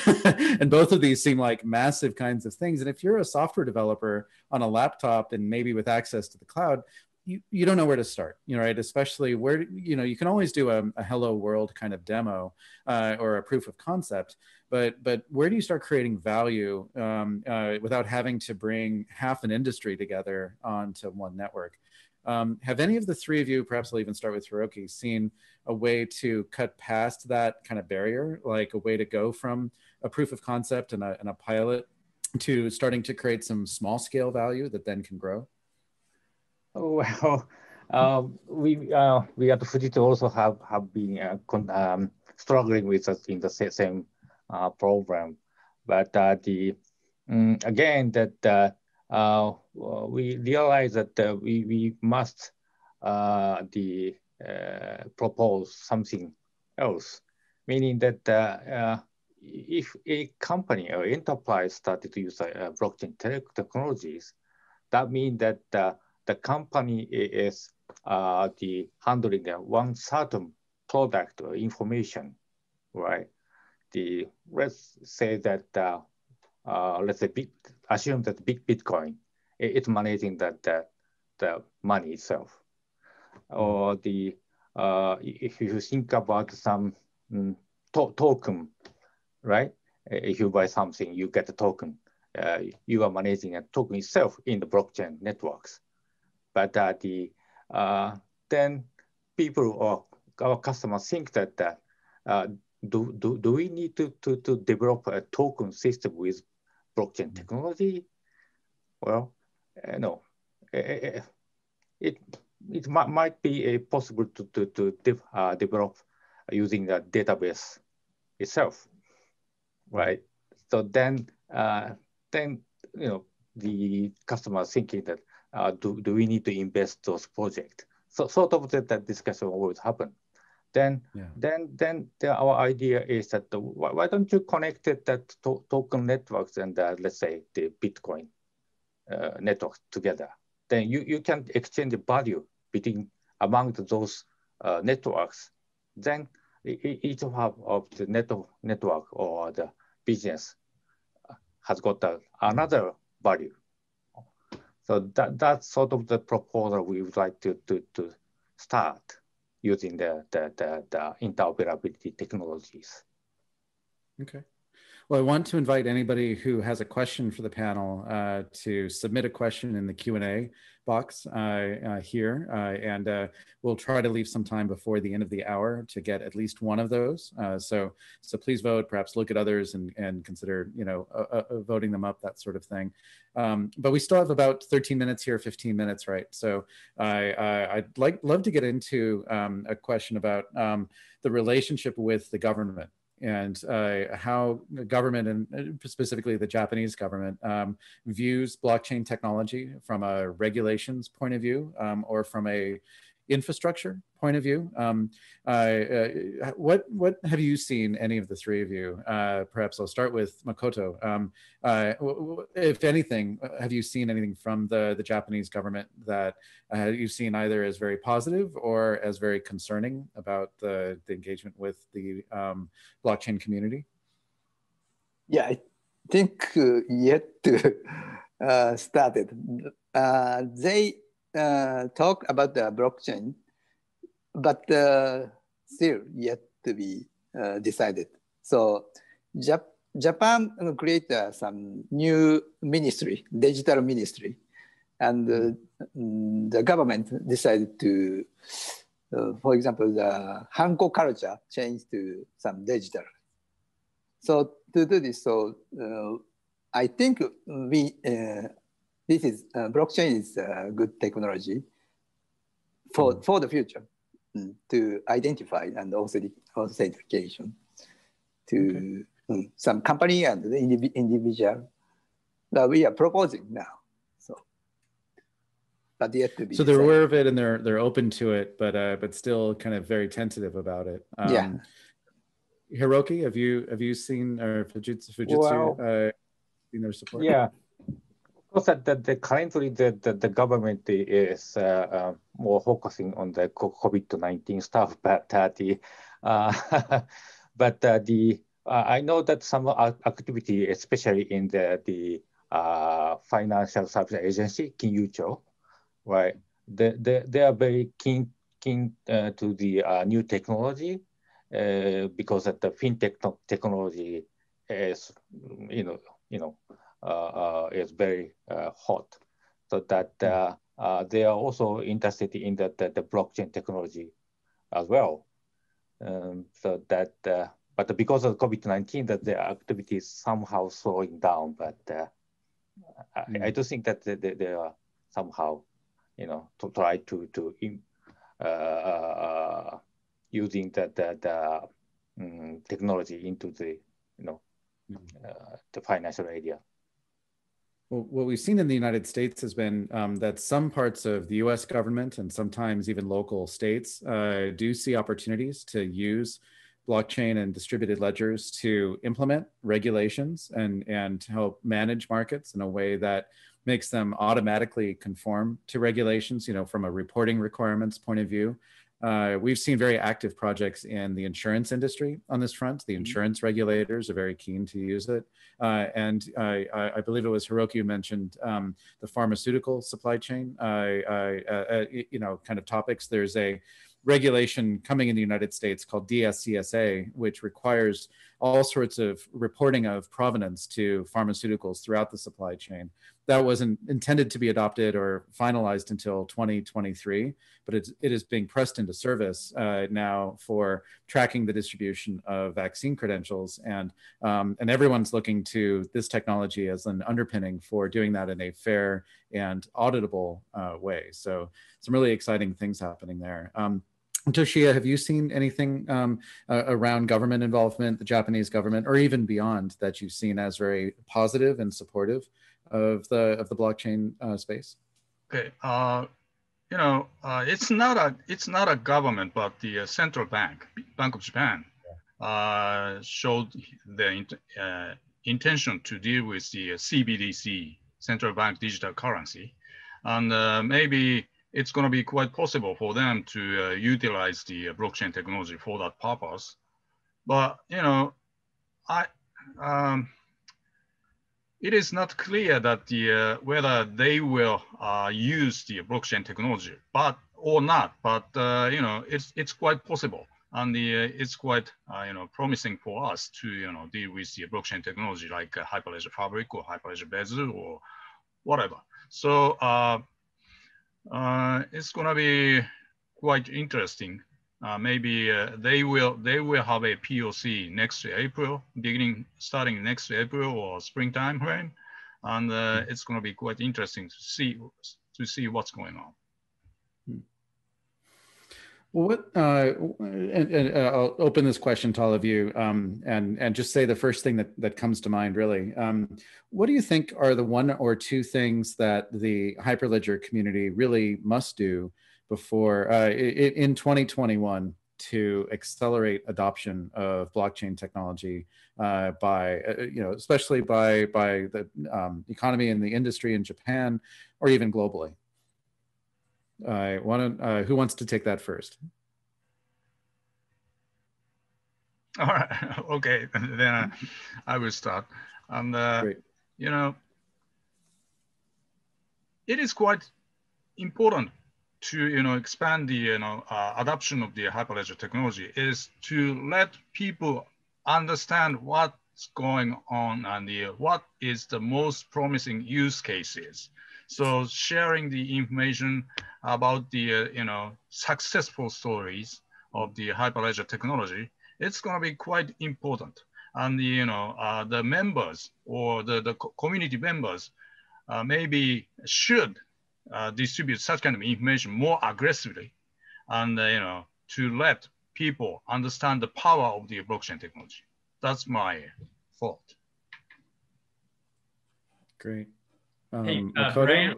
[SPEAKER 2] <laughs> and both of these seem like massive kinds of things. And if you're a software developer on a laptop and maybe with access to the cloud, you, you don't know where to start, you know, right? Especially where, you know, you can always do a, a hello world kind of demo uh, or a proof of concept, but, but where do you start creating value um, uh, without having to bring half an industry together onto one network? Um, have any of the three of you, perhaps I'll even start with Hiroki, seen a way to cut past that kind of barrier, like a way to go from a proof of concept and a, and a pilot to starting to create some small scale value that then can grow? Well, <laughs> um, we uh, we at Fujitsu also have have been uh,
[SPEAKER 5] con- um, struggling with us in the same uh, program, but uh, the um, again that uh, uh, we realize that we we must the propose something else, meaning that if a company or enterprise started to use blockchain technologies, that means that the company is uh, the handling one certain product or information, right? The let's say that uh, uh, let's say big, assume that big Bitcoin it's managing that the, the money itself, mm-hmm. or the uh, if you think about some mm, to token, right? If you buy something, you get a token. Uh, you are managing a token itself in the blockchain networks. But uh, the then people or our customers think that uh, uh, do, do, do we need to, to, to develop a token system with blockchain mm-hmm. technology? Well, no. it, it might, might be possible to, to, to de uh, develop using the database itself, right? So then, uh, then you know, the customer thinking that uh, do, do we need to invest those projects? So sort of that, that discussion always happen. Then, yeah. then, then the, our idea is that the, why, why, don't you connect that to, token networks and uh, let's say the Bitcoin uh, network together? Then you, you can exchange the value between among those uh, networks. Then each hub of the net, network or the business has got uh, another value. So that, that's sort of the proposal we would like to, to, to start using the, the, the, the interoperability technologies.
[SPEAKER 6] Okay.
[SPEAKER 2] Well, I want to invite anybody who has a question for the panel uh, to submit a question in the Q&A box uh, uh, here, uh, and uh, we'll try to leave some time before the end of the hour to get at least one of those. Uh, so, so please vote. Perhaps look at others and, and consider, you know, voting them up, that sort of thing. Um, but we still have about 13 minutes here, 15 minutes, right? So, I, would like love to get into um, a question about um, the relationship with the government and uh, how government and uh, specifically the Japanese government um, views blockchain technology from a regulations point of view um, or from a infrastructure point of view. Um, uh, uh, what what have you seen? Any of the three of you? Uh, perhaps I'll start with Makoto. Um, uh, if anything, uh, have you seen anything from the the Japanese government that you've seen either as very positive or as very concerning about the the engagement
[SPEAKER 4] with the um, blockchain community? Yeah, I think yet started. they uh, talk about the blockchain, but uh, still yet to be uh, decided. So Jap Japan created uh, some new ministry, digital ministry, and uh, mm, the government decided to, uh, for example, the Hanko culture changed to some digital. So to do this, so I think we this is uh, blockchain is a good technology for mm. for the future mm, to identify and also authentication to okay. mm, some company and the indiv individual that we are proposing now. So, but yet to be. So they're aware
[SPEAKER 2] of it and they're they're open to it, but uh, but still kind of very tentative about it. Um, yeah. Hiroki, have you have you seen or Fujitsu, Fujitsu well, uh,
[SPEAKER 5] seen their support? Yeah that the, currently the, the, the government is uh, uh, more focusing on the COVID-19 stuff, <laughs> but, uh, the, uh, <laughs> but uh, the uh, I know that some activity, especially in the, the financial service agency, Kinyucho, right? The they, they are very keen, keen to the new technology because that the fintech technology is, you know, you know, uh, uh, is very uh, hot. So that they are also interested in the, the, the blockchain technology as well. Um, so that, but because of COVID-19, that the activity is somehow slowing down. But mm I, I, hmm. do think that they, they, they are somehow, you know, to try to to uh, using the the, the um, technology into the you know mm uh, the financial area.
[SPEAKER 2] Well, what we've seen in the United States has been um, that some parts of the US government and sometimes even local states uh, do see opportunities to use blockchain and distributed ledgers to implement regulations and, and help manage markets in a way that makes them automatically conform to regulations, you know, from a reporting requirements point of view, uh, we've seen very active projects in the insurance industry on this front. The mm-hmm. insurance regulators are very keen to use it. Uh, and I, I, believe it was Hiroki mentioned um, the pharmaceutical supply chain, uh, uh you know, kind of topics. There's a regulation coming in the United States called DSCSA, which requires all sorts of reporting of provenance to pharmaceuticals throughout the supply chain that wasn't intended to be adopted or finalized until 2023, but it's, it is being pressed into service uh, now for tracking the distribution of vaccine credentials. And, um, and everyone's looking to this technology as an underpinning for doing that in a fair and auditable uh, way. So, some really exciting things happening there. Um, Toshia, have you seen anything um, uh, around government involvement, the Japanese government, or even beyond that you've seen as very positive and supportive? of the of the blockchain uh, space?
[SPEAKER 3] Okay, uh, you know, uh, it's not a it's not a government, but the uh, central bank, Bank of Japan, yeah. Uh, showed the uh, intention to deal with the CBDC, central bank digital currency, and maybe it's going to be quite possible for them to utilize the blockchain technology for that purpose. But you know, I. Um, it is not clear that the, uh, whether they will uh, use the blockchain technology, but or not. But uh, you know, it's it's quite possible, and the, it's quite you know promising for us to you know deal with the blockchain technology like Hyperledger Fabric or Hyperledger Bezel or whatever. So it's gonna be quite interesting uh, maybe uh, they will they will have a POC next April, beginning starting next April or springtime frame, and uh, hmm. it's going to be quite interesting to see to see what's going on. Hmm.
[SPEAKER 2] Well, what uh, and, and uh, I'll open this question to all of you, um, and and just say the first thing that that comes to mind really. Um, what do you think are the one or two things that the Hyperledger community really must do? before uh, in 2021 to accelerate adoption of blockchain technology uh, by uh, uh, you know especially by by the um, economy and the industry in Japan or even globally. I want to. who wants to take that first?
[SPEAKER 3] All right. <laughs> Okay. <laughs> then I, I will start. And uh, you know, it is quite important to you know expand the you know uh, adoption of the hyperledger technology is to let people understand what's going on and the, what is the most promising use cases. So sharing the information about the uh, you know successful stories of the hyperledger technology, it's going to be quite important. And the, you know uh, the members or the, the community members uh, maybe should uh, distribute such kind of information more aggressively and, uh, you know, to let people understand the power of the blockchain technology. That's my thought.
[SPEAKER 1] Great. Um, hey, uh, Brian,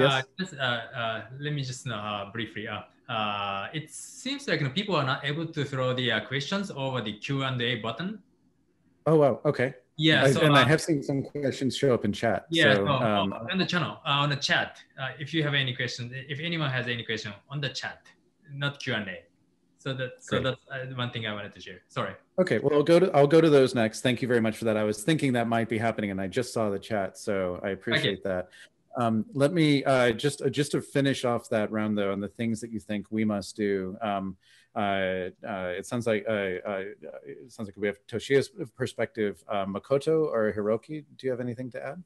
[SPEAKER 1] yes? Uh,
[SPEAKER 6] just, uh, let me just briefly. it seems like you know, people are not able to throw the questions over the Q&A button.
[SPEAKER 2] Oh, wow. Okay. Yeah, I, so, and uh, I have seen some questions show up in chat. Yeah, so, um,
[SPEAKER 6] on the channel, uh, on the chat. Uh, if you have any questions, if anyone has any question on the chat, not Q and A. So that so that's uh, one thing I wanted to share. Sorry.
[SPEAKER 2] Okay, well, I'll go to I'll go to those next. Thank you very much for that. I was thinking that might be happening, and I just saw the chat, so I appreciate okay. that. Um, let me uh, just uh, just to finish off that round though, on the things that you think we must do. Um, uh, uh, it sounds like uh, it sounds like we have Toshia's perspective. Makoto or Hiroki, do you have anything to add?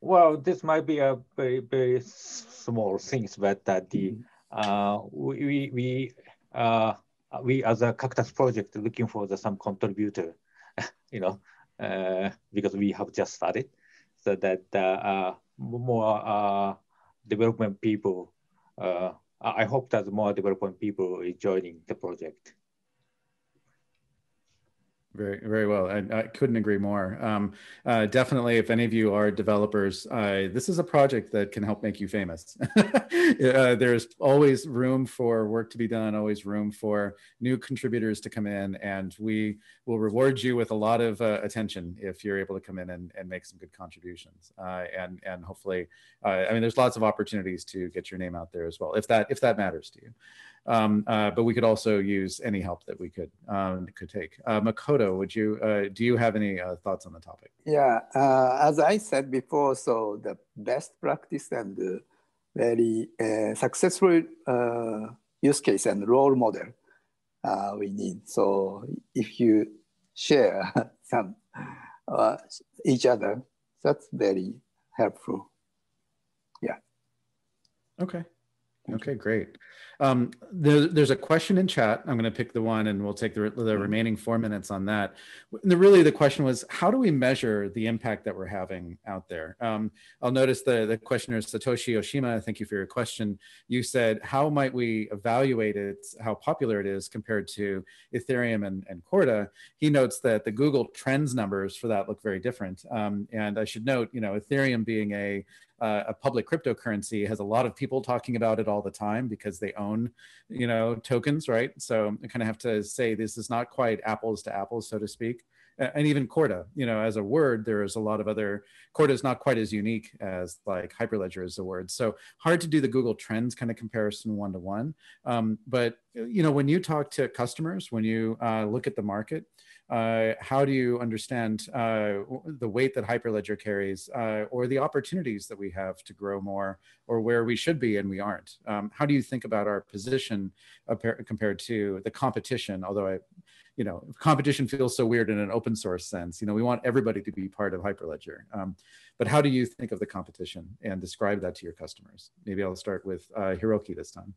[SPEAKER 5] Well, this might be a very, very small things, but that the mm-hmm. uh, we we uh, we as a Cactus project looking for the, some contributor, <laughs> you know, uh, because we have just started, so that more development people I hope that more development people are joining the project.
[SPEAKER 2] Very, very well. I, I couldn't agree more. Um, uh, definitely, if any of you are developers, uh, this is a project that can help make you famous. <laughs> uh, there's always room for work to be done, always room for new contributors to come in, and we will reward you with a lot of uh, attention if you're able to come in and, and make some good contributions. Uh, and and hopefully, uh, I mean, there's lots of opportunities to get your name out there as well, if that if that matters to you. Um, uh, but we could also use any help that we could um, could take. Uh, Makoto, would you uh, do you have any uh, thoughts on the topic?
[SPEAKER 4] Yeah, uh, as I said before, so the best practice and very uh, successful use case and role model we need. So if you share <laughs> some each other, that's very helpful. Yeah.
[SPEAKER 2] Okay. Okay, great. Um, there, there's a question in chat. I'm going to pick the one, and we'll take the, the mm-hmm. remaining four minutes on that. The, really, the question was, how do we measure the impact that we're having out there? Um, I'll notice the the questioner Satoshi Oshima. Thank you for your question. You said, how might we evaluate it? How popular it is compared to Ethereum and, and Corda? He notes that the Google Trends numbers for that look very different. Um, and I should note, you know, Ethereum being a uh, a public cryptocurrency has a lot of people talking about it all the time because they own own, you know, tokens, right? So I kind of have to say this is not quite apples to apples, so to speak. And even Corda, you know, as a word, there is a lot of other. Corda is not quite as unique as like Hyperledger is a word, so hard to do the Google Trends kind of comparison one to one. Um, but you know, when you talk to customers, when you uh, look at the market, uh, how do you understand uh, the weight that Hyperledger carries uh, or the opportunities that we have to grow more or where we should be and we aren't? Um, how do you think about our position compared to the competition? Although I, you know, competition feels so weird in an open source sense. You know, we want everybody to be part of Hyperledger. Um, but how do you think of the competition and describe that to your customers? Maybe I'll start with uh, Hiroki this time.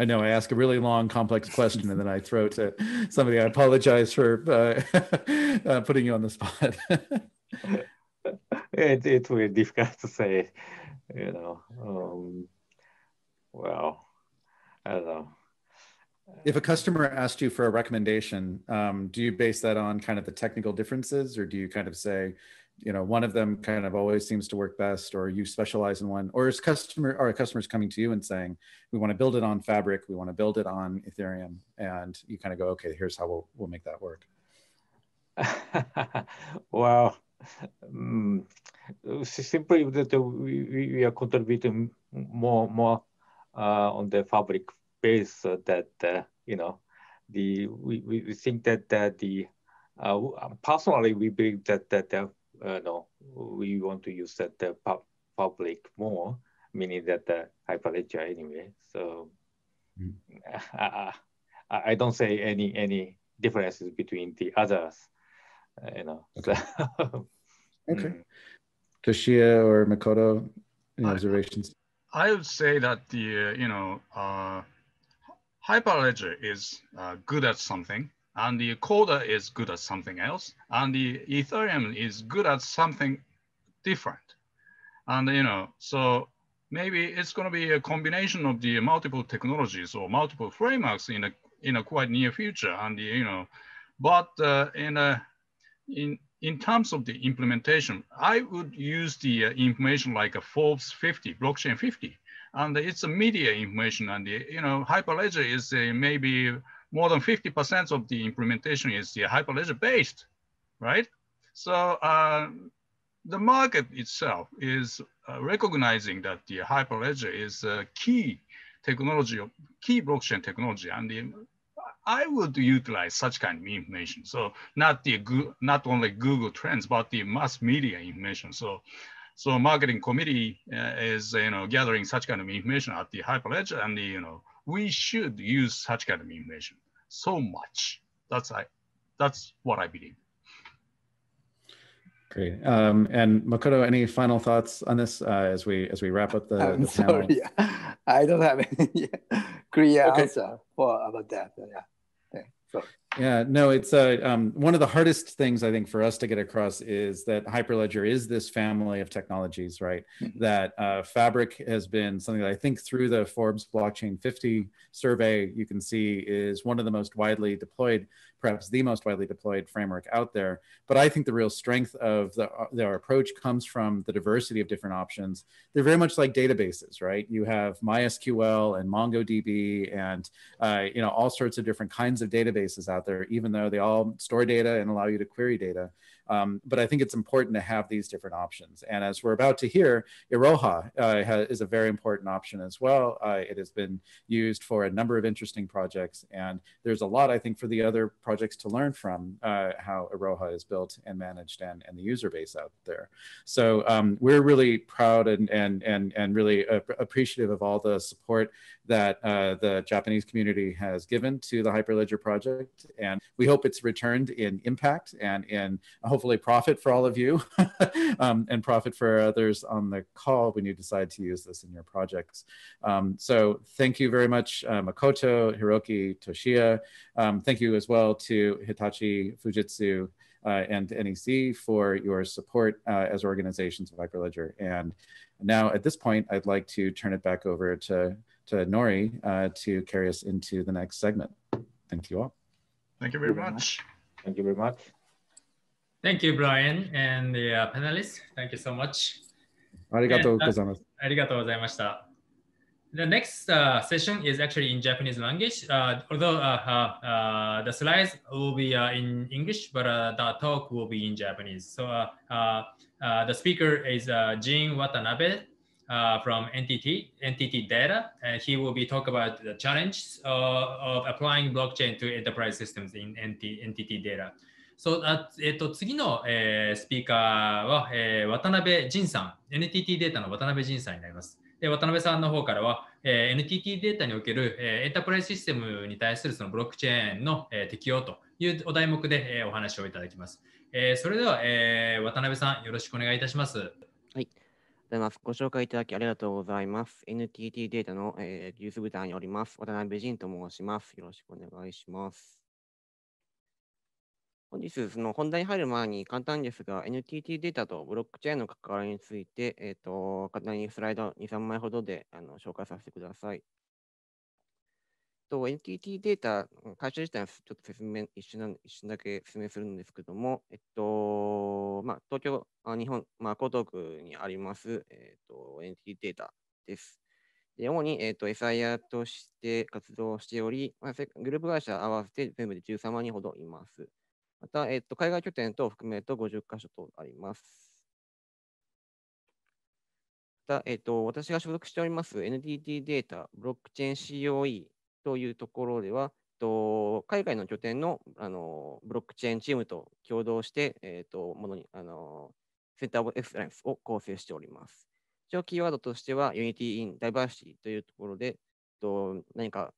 [SPEAKER 2] I know I ask a really long, complex question and then I throw it to somebody. I apologize for uh, <laughs> uh, putting you on the spot. <laughs> it, it will be difficult to say, you
[SPEAKER 5] know. Um, well,
[SPEAKER 2] I don't know. If a customer asked you for a recommendation, um, do you base that on kind of the technical differences or do you kind of say, you know one of them kind of always seems to work best or you specialize in one or is customer or customer's coming to you and saying we want to build it on fabric we want to build it on ethereum and you kind of go okay here's how we'll, we'll make that work <laughs> Well, um,
[SPEAKER 5] simply that we, we are contributing more more uh, on the fabric base that uh, you know the we, we think that uh, the uh, personally we believe that that the uh, no, we want to use that pub public more, meaning that the uh, hyperledger anyway. So mm. <laughs> I, I don't say any any differences between
[SPEAKER 3] the others, uh, you know. Okay. So,
[SPEAKER 2] okay. <laughs> Mm. Toshia or Makoto, any I, observations?
[SPEAKER 3] I would say that the uh, you know uh, Hyperledger is uh, good at something, and the Coda is good at something else, and the Ethereum is good at something different. And you know, so maybe it's going to be a combination of the multiple technologies or multiple frameworks in a in a quite near future. And the, you know, but uh, in a in in terms of the implementation, I would use the uh, information like a Forbes 50, blockchain 50, and it's a media information, and the, you know, Hyperledger is a maybe more than 50% of the implementation is the Hyperledger based, right? So uh, the market itself is uh, recognizing that the Hyperledger is a key technology, key blockchain technology, and the, I would utilize such kind of information. So not the not only Google Trends, but the mass media information. So so marketing committee uh, is you know gathering such kind of information at the Hyperledger, and the, you know we should use such kind of innovation so much. That's I, that's what I believe.
[SPEAKER 2] Great. Um, and Makoto, any final thoughts on this uh, as we as we wrap up the, I'm the panel? Sorry.
[SPEAKER 4] <laughs> I don't have any <laughs> clear okay. answer for about that. Yeah. Okay.
[SPEAKER 2] Yeah, no, it's uh, um, one of the hardest things I think for us to get across is that Hyperledger is this family of technologies, right? Mm-hmm. That uh, Fabric has been something that I think through the Forbes Blockchain 50 survey you can see is one of the most widely deployed perhaps the most widely deployed framework out there. But I think the real strength of the, their approach comes from the diversity of different options. They're very much like databases, right? You have MySQL and MongoDB and uh, you know all sorts of different kinds of databases out there, even though they all store data and allow you to query data. Um, but I think it's important to have these different options. And as we're about to hear, Iroha uh, is a very important option as well. Uh, it has been used for a number of interesting projects. And there's a lot, I think, for the other projects to learn from uh, how Iroha is built and managed and, and the user base out there. So um, we're really proud and, and, and, and really appreciative of all the support that uh, the Japanese community has given to the Hyperledger project. And we hope it's returned in impact and in hopefully hopefully profit for all of you <laughs> um, and profit for others on the call when you decide to use this in your projects. Um, so thank you very much, uh, Makoto, Hiroki, Toshia. Um, thank you as well to Hitachi, Fujitsu, uh, and NEC for your support uh, as organizations of Hyperledger. And now at this point, I'd like to turn it back over to, to Nori uh, to carry us into the next segment. Thank you all.
[SPEAKER 6] Thank you very much. Thank you very much. Thank you, Brian, and the uh, panelists. Thank you so much. Uh, the next uh, session is actually in Japanese language, uh, although uh, uh, uh the slides will be in English, but the talk will be in Japanese. So the speaker is Jin Watanabe from NTT, NTT Data, and he will be talk about the challenges of applying blockchain to enterprise systems in NT, NTT Data. そうあえっと、次の、えー、スピーカーは、えー、渡辺仁さん、NTT データの渡辺仁さんになります。で渡辺さんの方からは、えー、NTT データにおける、えー、エンタープライズシステムに対するそのブロックチェーンの、えー、適用というお題目で、えー、お話をいただきます。えー、それでは、えー、渡辺さん、よろしくお願いいたします。はい。
[SPEAKER 7] ごまご紹介いただきありがとうございます。NTT データの、えー、ユースタンにおります。渡辺仁と申します。よろしくお願いします。本日、その本題に入る前に簡単ですが、NTT データとブロックチェーンの関わりについて、えっ、ー、と、簡単にスライド2、3枚ほどであの紹介させてください。と、NTT データ、会社自体はちょっと説明、一瞬一瞬だけ説明するんですけども、えっと、まあ、東京、あ日本、まあ、江東区にあります、えっと、NTT データです。で主に、えっと、SIR として活動しており、まあ、グループ会社合わせて全部で13万人ほどいます。また、えっと、海外拠点等を含めると50箇所とあります。また、えっと、私が所属しております NTT データ、ブロックチェーン COE というところでは、と海外の拠点のあのブロックチェーンチームと共同して、えっとものにあのセンター・オブ・エクセレンスを構成しております。一応、キーワードとしては Unity in Diversity というところで、と何か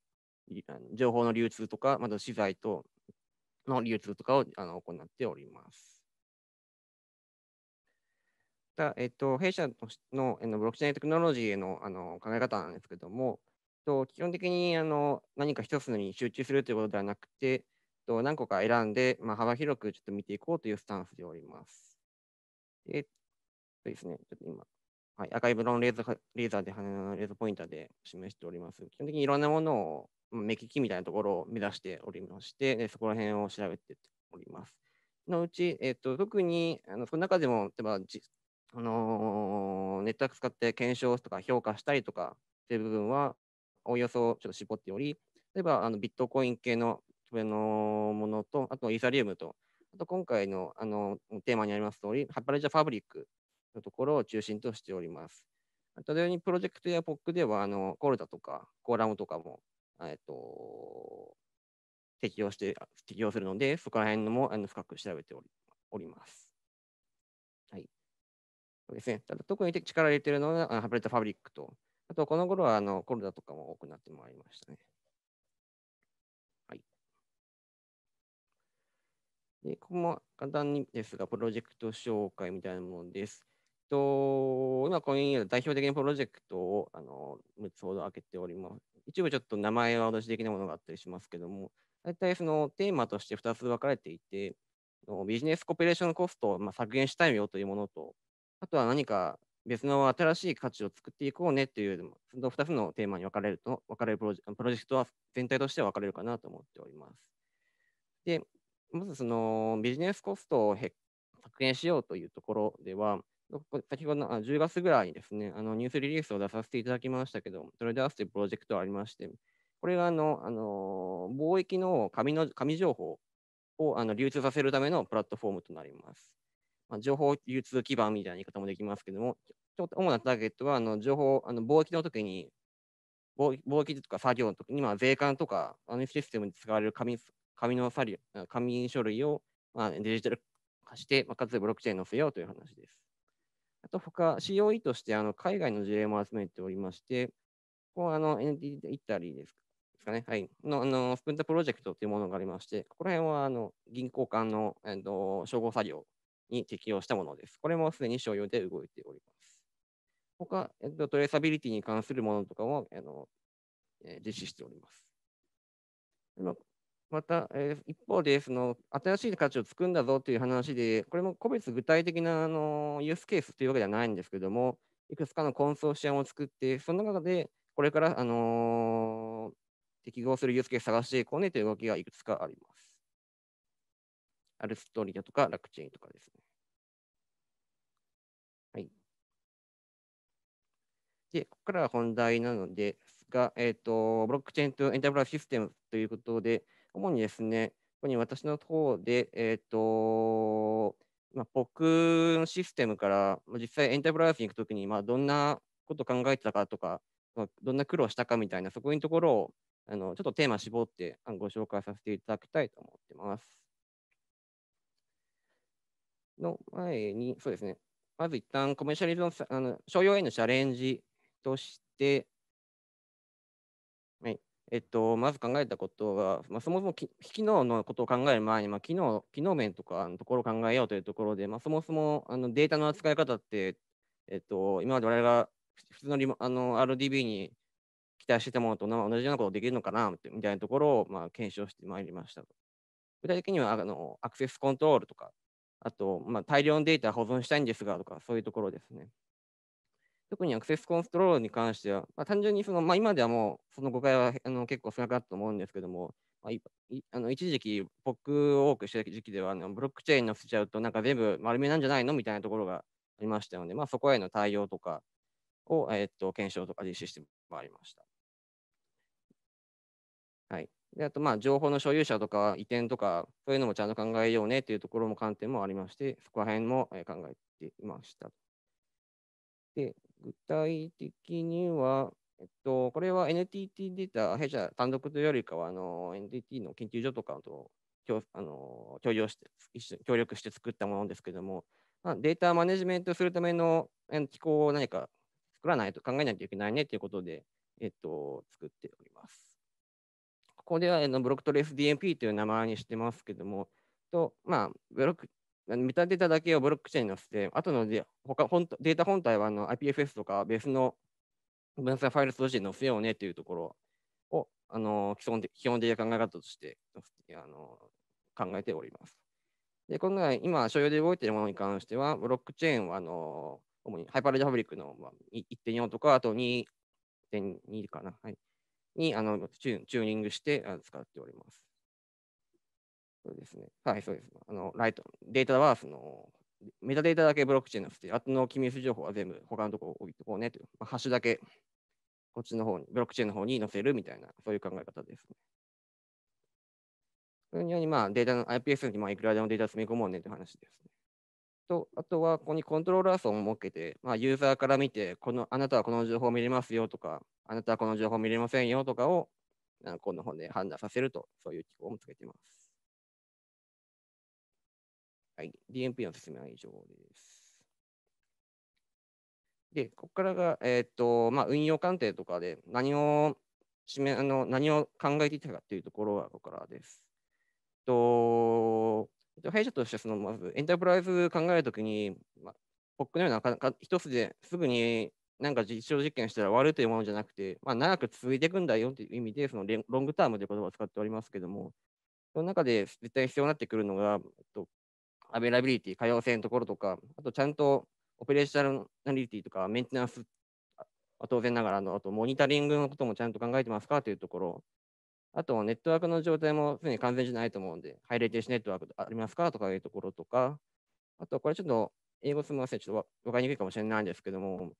[SPEAKER 7] 情報の流通とか、また資材との流通とかをあの行っております。だえっと、弊社ののブロックチェーンテクノロジーへのあの考え方なんですけども、と基本的にあの何か一つに集中するということではなくて、と何個か選んで、まあ、幅広くちょっと見ていこうというスタンスでおります。で、そうですね、ちょっと今、はい、赤いブロンレーザーレーザーで、レーザーポインターで示しております。基本的にいろんなものを目利きみたいなところを目指しておりまして、でそこら辺を調べております。のうち、えっと、特にあのその中でも、例えばじ、あのー、ネットワーク使って検証とか評価したりとかっていう部分は、おおよそちょっと絞っており、例えばあのビットコイン系ののものと、あとイーサリウムと、あと今回のあのテーマにあります通り、ハッパレジャーファブリックのところを中心としております。あと、プロジェクトやポックでは、あのコルダとかコーラムとかもえっと、適用して、適用するので、そこら辺のもあの深く調べておりおります。はい。そうですね。ただ特に力を入れているのは、ハブレットファブリックと、あとこの頃はあのコルダとかも多くなってまいりましたね。はい。で、ここも簡単にですが、プロジェクト紹介みたいなものです。と今、こういう代表的なプロジェクトをあの6つほど開けております。一部ちょっと名前は私的なものがあったりしますけども、大体そのテーマとして2つ分かれていて、ビジネスコペレーションコストをま削減したいよというものと、あとは何か別の新しい価値を作っていこうねという、その2つのテーマに分かれると、分かれるプロジェクトは全体として分かれるかなと思っております。で、まずそのビジネスコストを削減しようというところでは、先ほどのあ10月ぐらいにですね、あのニュースリリースを出させていただきましたけど、トレーダースというプロジェクトがありまして、これがあの、あの貿易の紙の紙情報をあの流通させるためのプラットフォームとなります。まあ、情報流通基盤みたいな言い方もできますけども、ちょ主なターゲットはあの情報、あの貿易の時に、貿易とか作業の時に、まあ、税関とかあのシステムに使われる紙紙の作業紙書類を、まあ、デジタル化して、まあ、かつブロックチェーンに載せようという話です。あと他、COE としてあの海外の事例も集めておりまして、ここはあの NT t イタリーですかね、はい、のあのスプンタプロジェクトというものがありまして、ここら辺はあの銀行間の、えー、と照合作業に適用したものです。これもすでに商用で動いております。他、えー、とトレーサビリティに関するものとかもあの、えー、実施しております。また、えー、一方で、その新しい価値を作るんだぞという話で、これも個別具体的なあのユースケースというわけではないんですけども、いくつかのコンソーシアムを作って、その中でこれから、あのー、適合するユースケースを探していこうねという動きがいくつかあります。アルストリアとか楽チェーンとかですね。はい。で、ここからは本題なのですが、えっ、ー、と、ブロックチェーンとエンタープライズシステムということで、主にですね、ここに私の方で、えっ、ー、と、まあ、僕のシステムから、実際エンタープライズに行くときに、まあ、どんなこと考えてたかとか、まあ、どんな苦労したかみたいな、そこのところをあのちょっとテーマ絞ってご紹介させていただきたいと思ってます。の前に、そうですね、まず一旦コメンシャリズム、あの商用へのチャレンジとして、えっと、まず考えたことは、まあ、そもそも機能のことを考える前に、まあ、機能機能面とかのところを考えようというところで、まあ、そもそもあのデータの扱い方って、えっと、今まで我々が普通のリあの RDB に期待してたものと同じようなことできるのかなみたいなところを、まあ、検証してまいりました。具体的にはあのアクセスコントロールとか、あと、まあ、大量のデータ保存したいんですがとか、そういうところですね。特にアクセスコントロールに関しては、まあ、単純にその、まあ、今ではもうその誤解はあの結構少なかったと思うんですけども、まあ、あの一時期僕を多くしてた時期ではあのブロックチェーンのせちゃうとなんか全部丸めなんじゃないのみたいなところがありましたので、まあ、そこへの対応とかを、えー、っと検証とか実施してまいりました。はい、であと、まあ、情報の所有者とか移転とか、そういうのもちゃんと考えようねというところも観点もありまして、そこら辺も考えていました。で、具体的には、えっと、これは NTT データ、弊社単独というよりかは、あの、NTT の研究所とかとあの協用して協力して作ったものですけども、まあ、データマネジメントするための機構を何か作らないと考えないといけないねということで、えっと、作っております。ここでは、えのブロックトレース DMP という名前にしてますけども、とまあ、ブロックメタデータだけをブロックチェーンに載せて、あとのデ他本データ本体はあの IPFS とか別の分散ファイルとして載せようねというところをあの基本的基本的な考え方としてあの考えております。で今回、今、所有で動いているものに関しては、ブロックチェーンはあの主にハイパーレジファブリックの1.4とか、あと2.2かな、はい、にあのチューニングして使っております。そうですね。はい、そうです。あの、ライト、データは、その、メタデータだけブロックチェーンの捨て、あとの機密情報は全部他のところ置いてこうねという、まあ、ハッシュだけこっちの方に、ブロックチェーンの方に載せるみたいな、そういう考え方ですね。それにより、まあ、データの IPS にまあいくらでもデータ詰め込もうねという話ですね。と、あとは、ここにコントローラー層を設けて、まあ、ユーザーから見て、この、あなたはこの情報見れますよとか、あなたはこの情報見れませんよとかを、この方で判断させると、そういう機構もつけています。はい、DMP の説明は以上です。で、ここからが、えっ、ー、とまあ、運用鑑定とかで何を示あの何を考えていたかというところはここからです。と弊社としてそのまずエンタープライズ考えるときに、まあ、クのようなかか一つですぐになんか実証実験したら終わるというものじゃなくて、まあ、長く続いていくんだよという意味でそのロングタームという言葉を使っておりますけども、その中で絶対必要になってくるのが、えっと、アベラビリティ、可用性のところとか、あとちゃんとオペレーショナルリティとか、メンテナンス、当然ながらの、あとモニタリングのこともちゃんと考えてますかというところ、あとネットワークの状態も常に完全じゃないと思うんで、ハイレテッシネットワークありますかとかいうところとか、あとこれちょっと英語すみません、ちょっと分かりにくいかもしれないんですけども、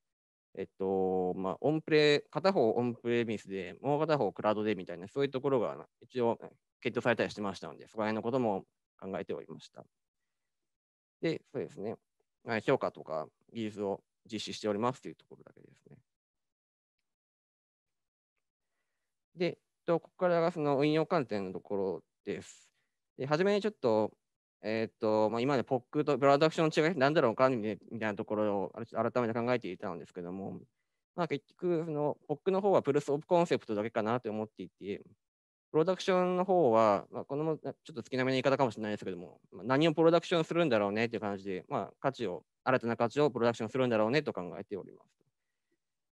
[SPEAKER 7] えっと、まあ、オンプレ、片方オンプレミスで、もう片方クラウドでみたいな、そういうところが一応、検討されたりしてましたので、そこら辺のことも考えておりました。で、そうですね、評価とか技術を実施しておりますというところだけですね。で、ここからがその運用観点のところです。で、初めにちょっと、えっ、ー、と、まあ、今まで POC とプロダクションの違い、なんだろうかみたいなところを改めて考えていたんですけども、まあ、結局その、POC の方はプルスオブコンセプトだけかなと思っていて、プロダクションの方は、まあ、このちょっと月並みの言い方かもしれないですけども、まあ、何をプロダクションするんだろうねっていう感じで、まあ、価値を、新たな価値をプロダクションするんだろうねと考えております。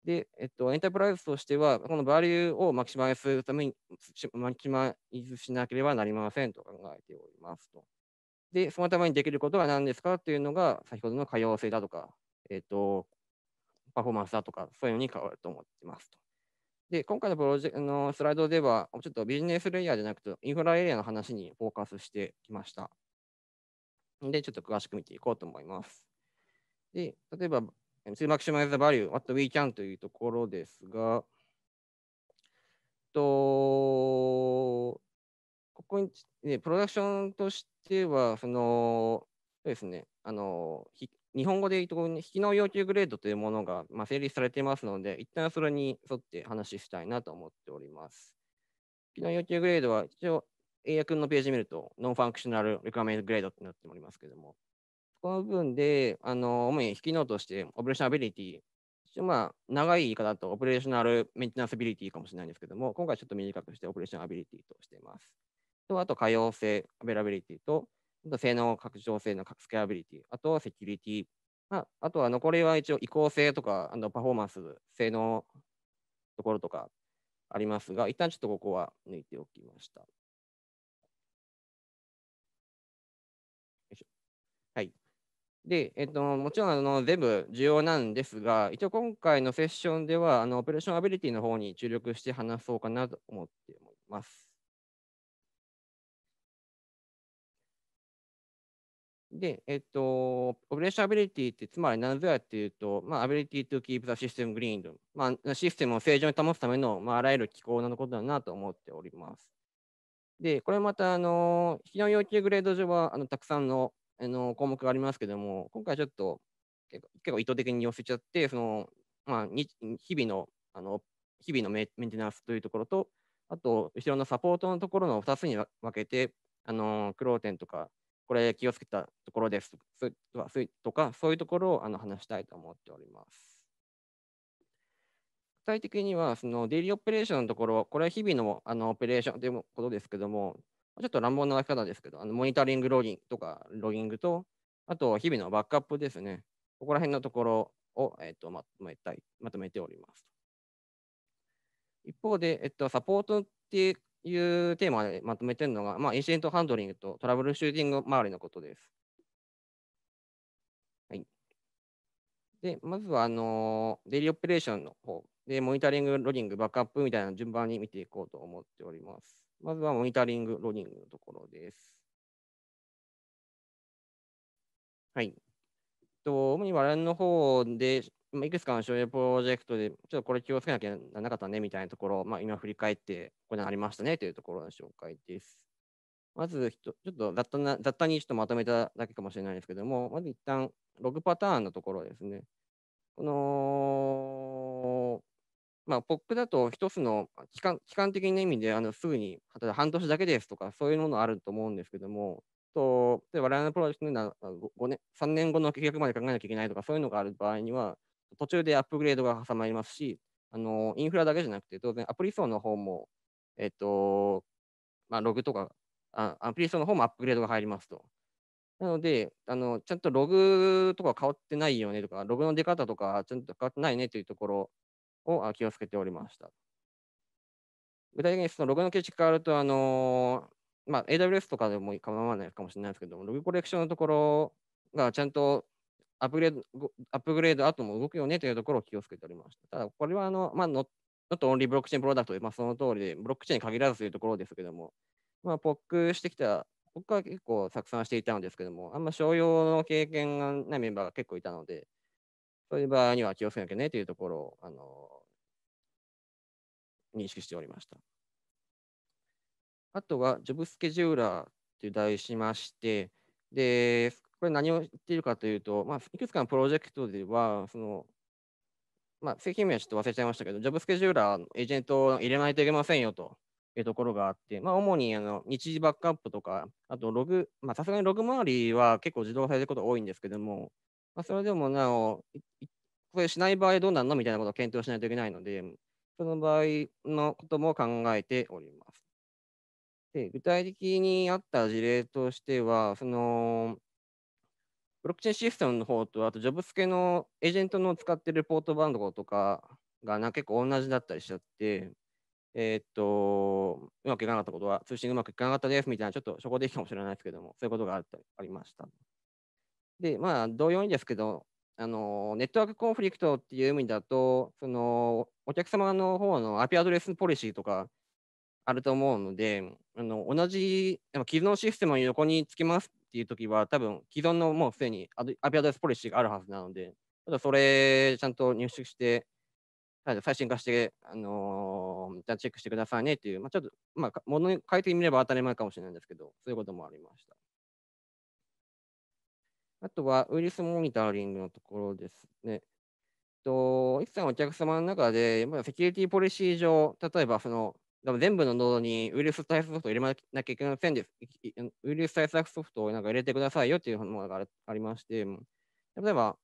[SPEAKER 7] で、えっと、エンタープライズとしては、このバリューをマキシマイズするために、マキシマイズしなければなりませんと考えておりますと。で、そのためにできることは何ですかというのが、先ほどの可用性だとか、えっと、パフォーマンスだとか、そういうのに変わると思ってますと。で、今回のプロジェのスライドでは、ちょっとビジネスレイヤーじゃなくて、インフラエリアの話にフォーカスしてきました。で、ちょっと詳しく見ていこうと思います。で、例えば、To maximize the value, what we can というところですが、と、ここに、ね、プロダクションとしては、その、そうですね、あの、日本語で言うと、機引きの要求グレードというものが、まあ、成立されていますので、一旦それに沿って話したいなと思っております。引きの要求グレードは、一応、英訳のページ見ると、ノンファンクショナルレカメントグレードとなっておりますけども、この部分で、あの、主に引きのとして、オペレーショナビリティ、まあ、長い言い方だと、オペレーショナルメンテナンスビリティかもしれないんですけども、今回ちょっと短くして、オペレーションアビリティとしています。あと、可用性、アベラビリティと、性能拡張性のスケアビリティ、あとセキュリティ、まあ、あとは残りは一応移行性とかあのパフォーマンス、性能ところとかありますが、一旦ちょっとここは抜いておきました。いはい。で、えっと、もちろんあの全部重要なんですが、一応今回のセッションでは、あのオペレーションアビリティの方に注力して話そうかなと思っています。で、えっと、オブレーションアビリティって、つまり何ぞやっていうと、まあ、アビリティとキープザシステムグリーンド、まあ、システムを正常に保つための、まあ、あらゆる機構のことだなと思っております。で、これまた、あの、非の要求グレード上は、あの、たくさんの、あの、項目がありますけども、今回ちょっと、結構意図的に寄せちゃって、その、まあ、日々の、あの、日々のメンテナンスというところと、あと、後ろのサポートのところの2つに分けて、あの、クローテンとか、これ気をつけたところですとか、そういうところをあの話したいと思っております。具体的には、そのデイリーオペレーションのところ、これは日々のあのオペレーションということですけども、ちょっと乱暴な書き方ですけど、あのモニタリングロギンとかロギングと、あと日々のバックアップですね。ここら辺のところを、えー、とまとめたいまとめております。一方で、えっと、サポートっていうテーマでまとめてるのが、まあ、インシデントハンドリングとトラブルシューティング周りのことです。はい。で、まずは、あの、デイリーオペレーションの方で、モニタリング、ローディング、バックアップみたいな順番に見ていこうと思っております。まずは、モニタリング、ローディングのところです。はい。と、主に我々の方で、いくつかの省エプロジェクトで、ちょっとこれ気をつけなきゃならなかったねみたいなところ、まあ、今振り返って、これありましたねというところの紹介です。まず、ちょっと雑多な雑多にちょっとまとめただけかもしれないですけども、まず一旦、ログパターンのところですね。この、まあ、POC だと一つの期間期間的な意味であのすぐに、例えば半年だけですとか、そういうものあると思うんですけども、と、で我々のプロジェクトには5年、3年後の契約まで考えなきゃいけないとか、そういうのがある場合には、途中でアップグレードが挟まりますし、あのインフラだけじゃなくて、当然アプリ層の方も、えっと、まあ、ログとかあ、アプリ層の方もアップグレードが入りますと。なのであの、ちゃんとログとか変わってないよねとか、ログの出方とかちゃんと変わってないねというところを気をつけておりました。具体的にそのログの形式変わると、あのまあ、AWS とかでも構わないかもしれないですけども、ログコレクションのところがちゃんとアップグレード、アップグレード後も動くよねというところを気をつけておりました。ただ、これはあの、まあ、ノットオンリーブロックチェーンプロダクトで、まあ、その通りで、ブロックチェーンに限らずというところですけども、まあ、ポックしてきた、僕は結構たくさんしていたんですけども、あんま商用の経験がないメンバーが結構いたので、そういう場合には気をつけなきゃねというところを、あの、認識しておりました。あとはジョブスケジューラーという題しまして、で、これ何を言っているかというと、まあ、いくつかのプロジェクトでは、その、まあ、正規名はちょっと忘れちゃいましたけど、ジョブスケジューラーのエージェントを入れないといけませんよというところがあって、まあ、主にあの日時バックアップとか、あとログ、まあ、さすがにログ周りは結構自動されること多いんですけども、まあ、それでもなお、これしない場合どうなるのみたいなことを検討しないといけないので、その場合のことも考えております。で具体的にあった事例としては、そのブロックチェーンシステムの方と、あとジョブスけのエージェントの使ってるポートンドとかがな結構同じだったりしちゃって、えー、っと、うまくいかなかったことは、通信うまくいかなかったですみたいな、ちょっとでいいかもしれないですけども、そういうことがあったありました。で、まあ、同様にですけど、あのネットワークコンフリクトっていう意味だと、そのお客様の方の IP アドレスポリシーとかあると思うので、あの同じ既存のシステムを横につきますっていうときは、多分既存のもうすでに a p アドレスポリシーがあるはずなので、ただそれちゃんと入手して、最新化して、あのー、じゃチェックしてくださいねっていう、まあ、ちょっと、まあ、ものに変えてみれば当たり前かもしれないんですけど、そういうこともありました。あとは、ウイルスモニタリングのところですね。と、いくつかお客様の中で、まあ、セキュリティポリシー上、例えば、その、だか全部のノードにウイルス対策ソフトを入れなきゃいけませんです。ウイルス対策ソフトをなんか入れてくださいよっていうものがありまして、例えば、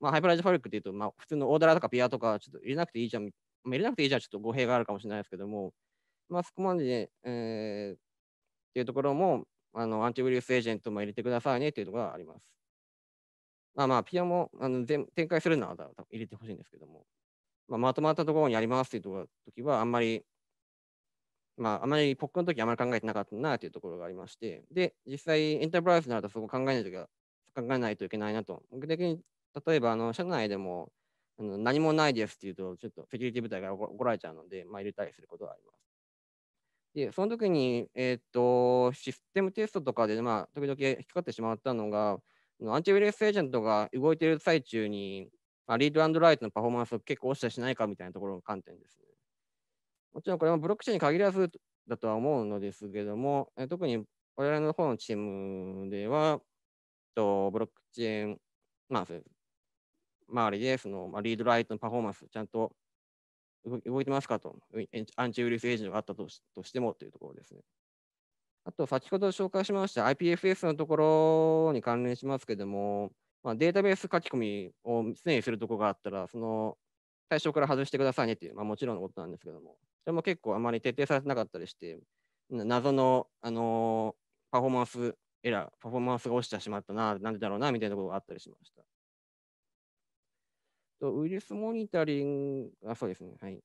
[SPEAKER 7] まあ、ハイブライジファブリックっていうと、まあ、普通のオーダーとかピアとか、ちょっと入れなくていいじゃん、まあ、入れなくていいじゃん、ちょっと語弊があるかもしれないですけども、まあ、そこまで、えー、っていうところも、あのアンチウイルスエージェントも入れてくださいねっていうところがあります。まあまあ、ピアもあの全展開するのは入れてほしいんですけども、まあ、まとまったところにありますっていうときは、あんまりまあ、あまりポックの時あまり考えてなかったなというところがありまして、で、実際エンタープライズになるとそこ考えないときは、考えないといけないなと。目的に、例えば、あの、社内でも、あの何もないですっていうと、ちょっとセキュリティ部隊が怒られちゃうので、まあ、入れたりすることがあります。で、その時に、えっ、と、システムテストとかで、まあ、時々引っかかってしまったのが、アンチウイルスエージェントが動いている最中に、まあ、リードライトのパフォーマンスを結構落ちたりしないかみたいなところの観点ですね。もちろんこれもブロックチェーンに限らずだとは思うのですけども、え特に我々の方のチームでは、とブロックチェーン、まあ、周りでその、まあ、リードライトのパフォーマンス、ちゃんと動いてますかと、アンチウイルスエージェントがあったとしてもというところですね。あと、先ほど紹介しました IPFS のところに関連しますけども、まあ、データベース書き込みを常にするところがあったら、その最初から外してくださいねっていう、まあ、もちろんのことなんですけども、それも結構あまり徹底されてなかったりして、謎の、あのー、パフォーマンスエラー、パフォーマンスが落ちてしまったな、なんでだろうな、みたいなことがあったりしました。とウイルスモニタリング、あ、そうですね、はい。っ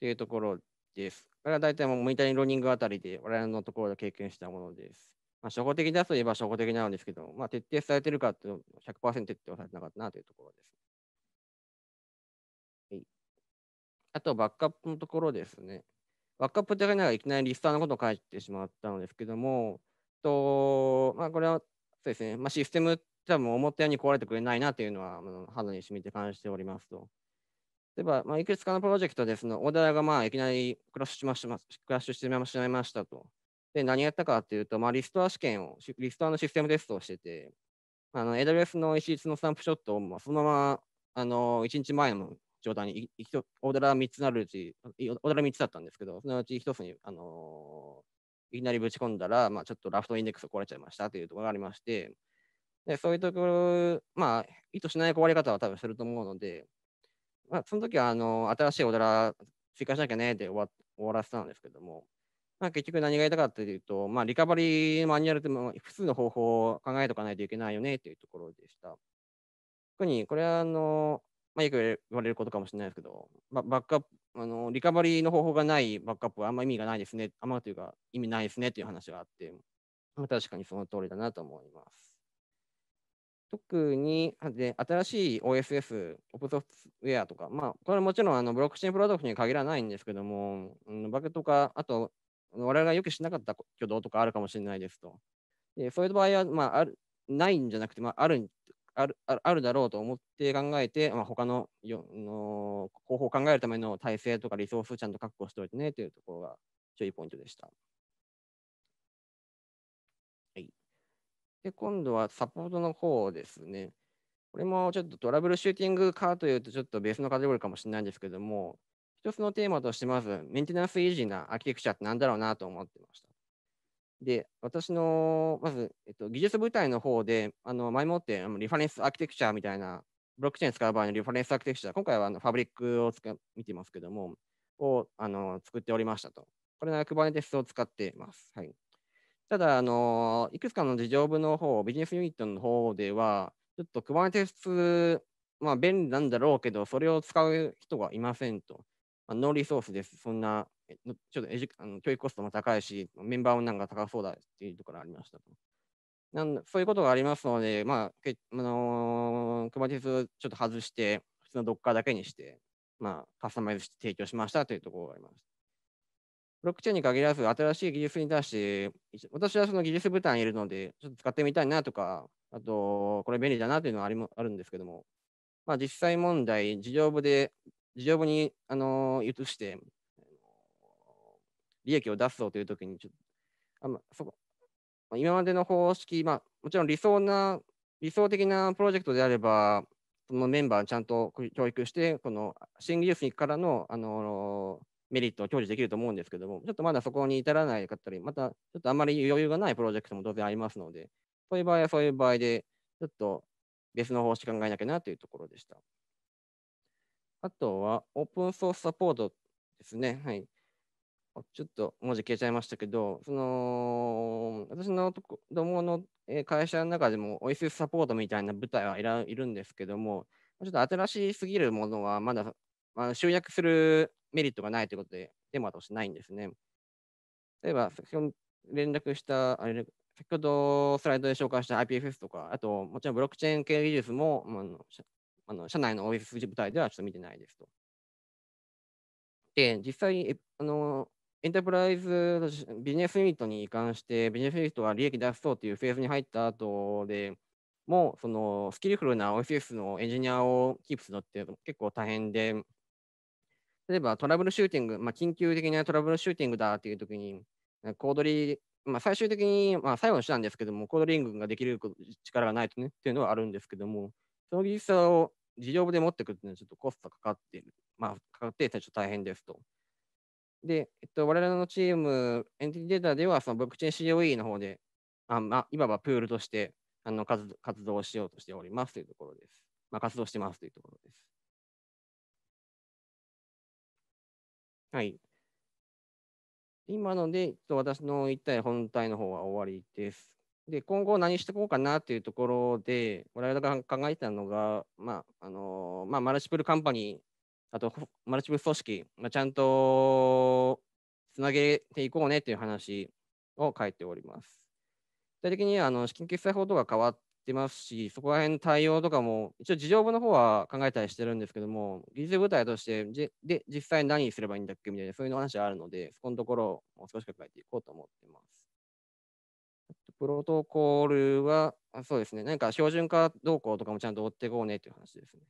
[SPEAKER 7] ていうところです。これは大体もモニタリングローニングあたりで、我々のところで経験したものです。まあ、初歩的だといえば初歩的なんですけど、まあ、徹底されてるかっていうの100%徹底はされてなかったなというところです。あとバックアップのところですね。バックアップって書いながらいきなりリスターのことを書いてしまったのですけども、とまあ、これはそうですね、まあ、システム多分思ったように壊れてくれないなというのは、肌に染みて感じておりますと。例えば、まあ、いくつかのプロジェクトですの、オーダーがまあいきなりクラッシュしましクラッシュしてしまいましたと。で、何やったかっていうと、まあ、リストア試験を、リストアのシステムテストをしてて、あの AWS の一律のスタンプショットをそのままあの1日前の状態に、オーダー3つなるうち、オーダー3つだったんですけど、そのうち1つに、あのー、いきなりぶち込んだら、まあ、ちょっとラフトインデックス壊れちゃいましたというところがありまして、でそういうところ、まあ、意図しない壊れ方は多分すると思うので、まあ、その時はあの新しいオーダー追加しなきゃねで終わ終わらせたんですけども、まあ、結局何が言いたかったというと、まあ、リカバリーマニュアルでも複数の方法を考えておかないといけないよねというところでした。特にこれはあのまあ、よく言われることかもしれないですけど、バックアップあの、リカバリーの方法がないバックアップはあんま意味がないですね、あんまというか意味ないですねという話があって、まあ、確かにその通りだなと思います。特にで新しい OSS、オプソフトウェアとか、まあ、これもちろんあのブロックチェーンプロダクトに限らないんですけども、うん、バグとか、あと、我々が予くしなかった挙動とかあるかもしれないですと。でそういう場合は、まあ、あるないんじゃなくて、まあ、あるあるあるだろうと思って考えて、まあ、他のよの方法を考えるための体制とかリソースをちゃんと確保しておいてねというところが注意ポイントでした。はい、で今度はサポートの方ですね。これもちょっとトラブルシューティングかというとちょっとベースのカテゴリーかもしれないんですけども、一つのテーマとしてまずメンテナンス維持なアーキテクチャって何だろうなと思ってました。で、私の、まず、えっと、技術部隊の方で、あの前もってあのリファレンスアーキテクチャみたいな、ブロックチェーン使う場合のリファレンスアーキテクチャ、今回はあのファブリックを使見てますけども、をあの作っておりましたと。これが Kubernetes を使っています。はい、ただあの、いくつかの事情部の方、ビジネスユニットの方では、ちょっと Kubernetes、まあ、便利なんだろうけど、それを使う人がいませんと。まあ、ノーリソースです。そんなちょっとエジあの教育コストも高いし、メンバーもなんか高そうだっていうところがありました。なんそういうことがありますので、まあ、けあのー、クマティスちょっと外して、普通のドッカーだけにして、まあ、カスタマイズして提供しましたというところがあります。ブロックチェーンに限らず、新しい技術に対して、私はその技術部隊にいるので、ちょっと使ってみたいなとか、あと、これ便利だなというのはありもあるんですけども、まあ、実際問題、事業部で、事業部に、あのー、移して、利益を出すぞというときにちょっとあのそこ、今までの方式、まあ、もちろん理想な、理想的なプロジェクトであれば、そのメンバーちゃんと教育して、この新技術からのあのメリットを享受できると思うんですけども、ちょっとまだそこに至らないかったり、またちょっとあまり余裕がないプロジェクトも当然ありますので、そういう場合はそういう場合で、ちょっと別の方式考えなきゃなというところでした。あとは、オープンソースサポートですね。はい。ちょっと文字消えちゃいましたけど、その、私のとこどもの会社の中でも、オイスサポートみたいな部隊はいらいるんですけども、ちょっと新しすぎるものは、まだ、まあ、集約するメリットがないということで、テーマとしてないんですね。例えば、先ほど連絡した、あれ、先ほどスライドで紹介した IPFS とか、あと、もちろんブロックチェーン系技術も、まあのあの社内のオフィス部隊ではちょっと見てないですと。で、実際、あのエンタープライズビジネスユニットに関して、ビジネスユニットは利益出そうというフェーズに入った後でも、そのスキルフルな OSS のエンジニアをキープするのって結構大変で、例えばトラブルシューティング、まあ、緊急的なトラブルシューティングだっていう時に、コードリー、まあ、最終的に、まあ、最後の手段ですけども、コードリングができる力がないとね、っていうのはあるんですけども、その技術を事業部で持ってくるっていうのはちょっとコストかかっている、まあ、かかってちょっと大変ですと。で、えっと、我々のチーム、エンティティデータでは、そのブロックチェーン COE の方で、あまあ、いわばプールとして、あの活活動をしようとしておりますというところです。まあ、活動してますというところです。はい。今ので、私の一体本体の方は終わりです。で、今後何していこうかなというところで、我々が考えたのが、まあ、あの、まあ、マルチプルカンパニー、あとマルチ部組織、まあ、ちゃんとつなげていこうねっていう話を書いております。具体的にあの資金決済法とか変わってますし、そこら辺の対応とかも、一応事情部の方は考えたりしてるんですけども、技術部隊としてで実際何すればいいんだっけみたいな、そういう話があるので、そこのところを少し考えていこうと思っています。プロトコルは、そうですね、なんか標準化動向とかもちゃんと追っていこうねっていう話ですね。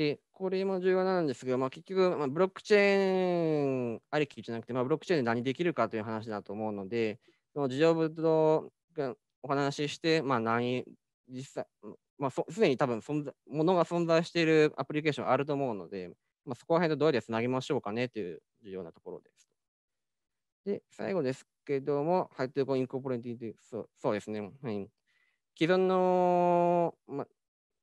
[SPEAKER 7] で、これも重要なんですど、まあ、結局、まあ、ブロックチェーンありきじゃなくて、まあ、ブロックチェーンで何できるかという話だと思うので、その事情部とお話しして、まあ、何、実際、まあ、すでに多分存在、ものが存在しているアプリケーションあると思うので、まあ、そこら辺とどうやってつなぎましょうかねという重要なところです。で、最後ですけども、ハイトゥーコインコーポレンティンう、そうですね。はい、既存の、まあ、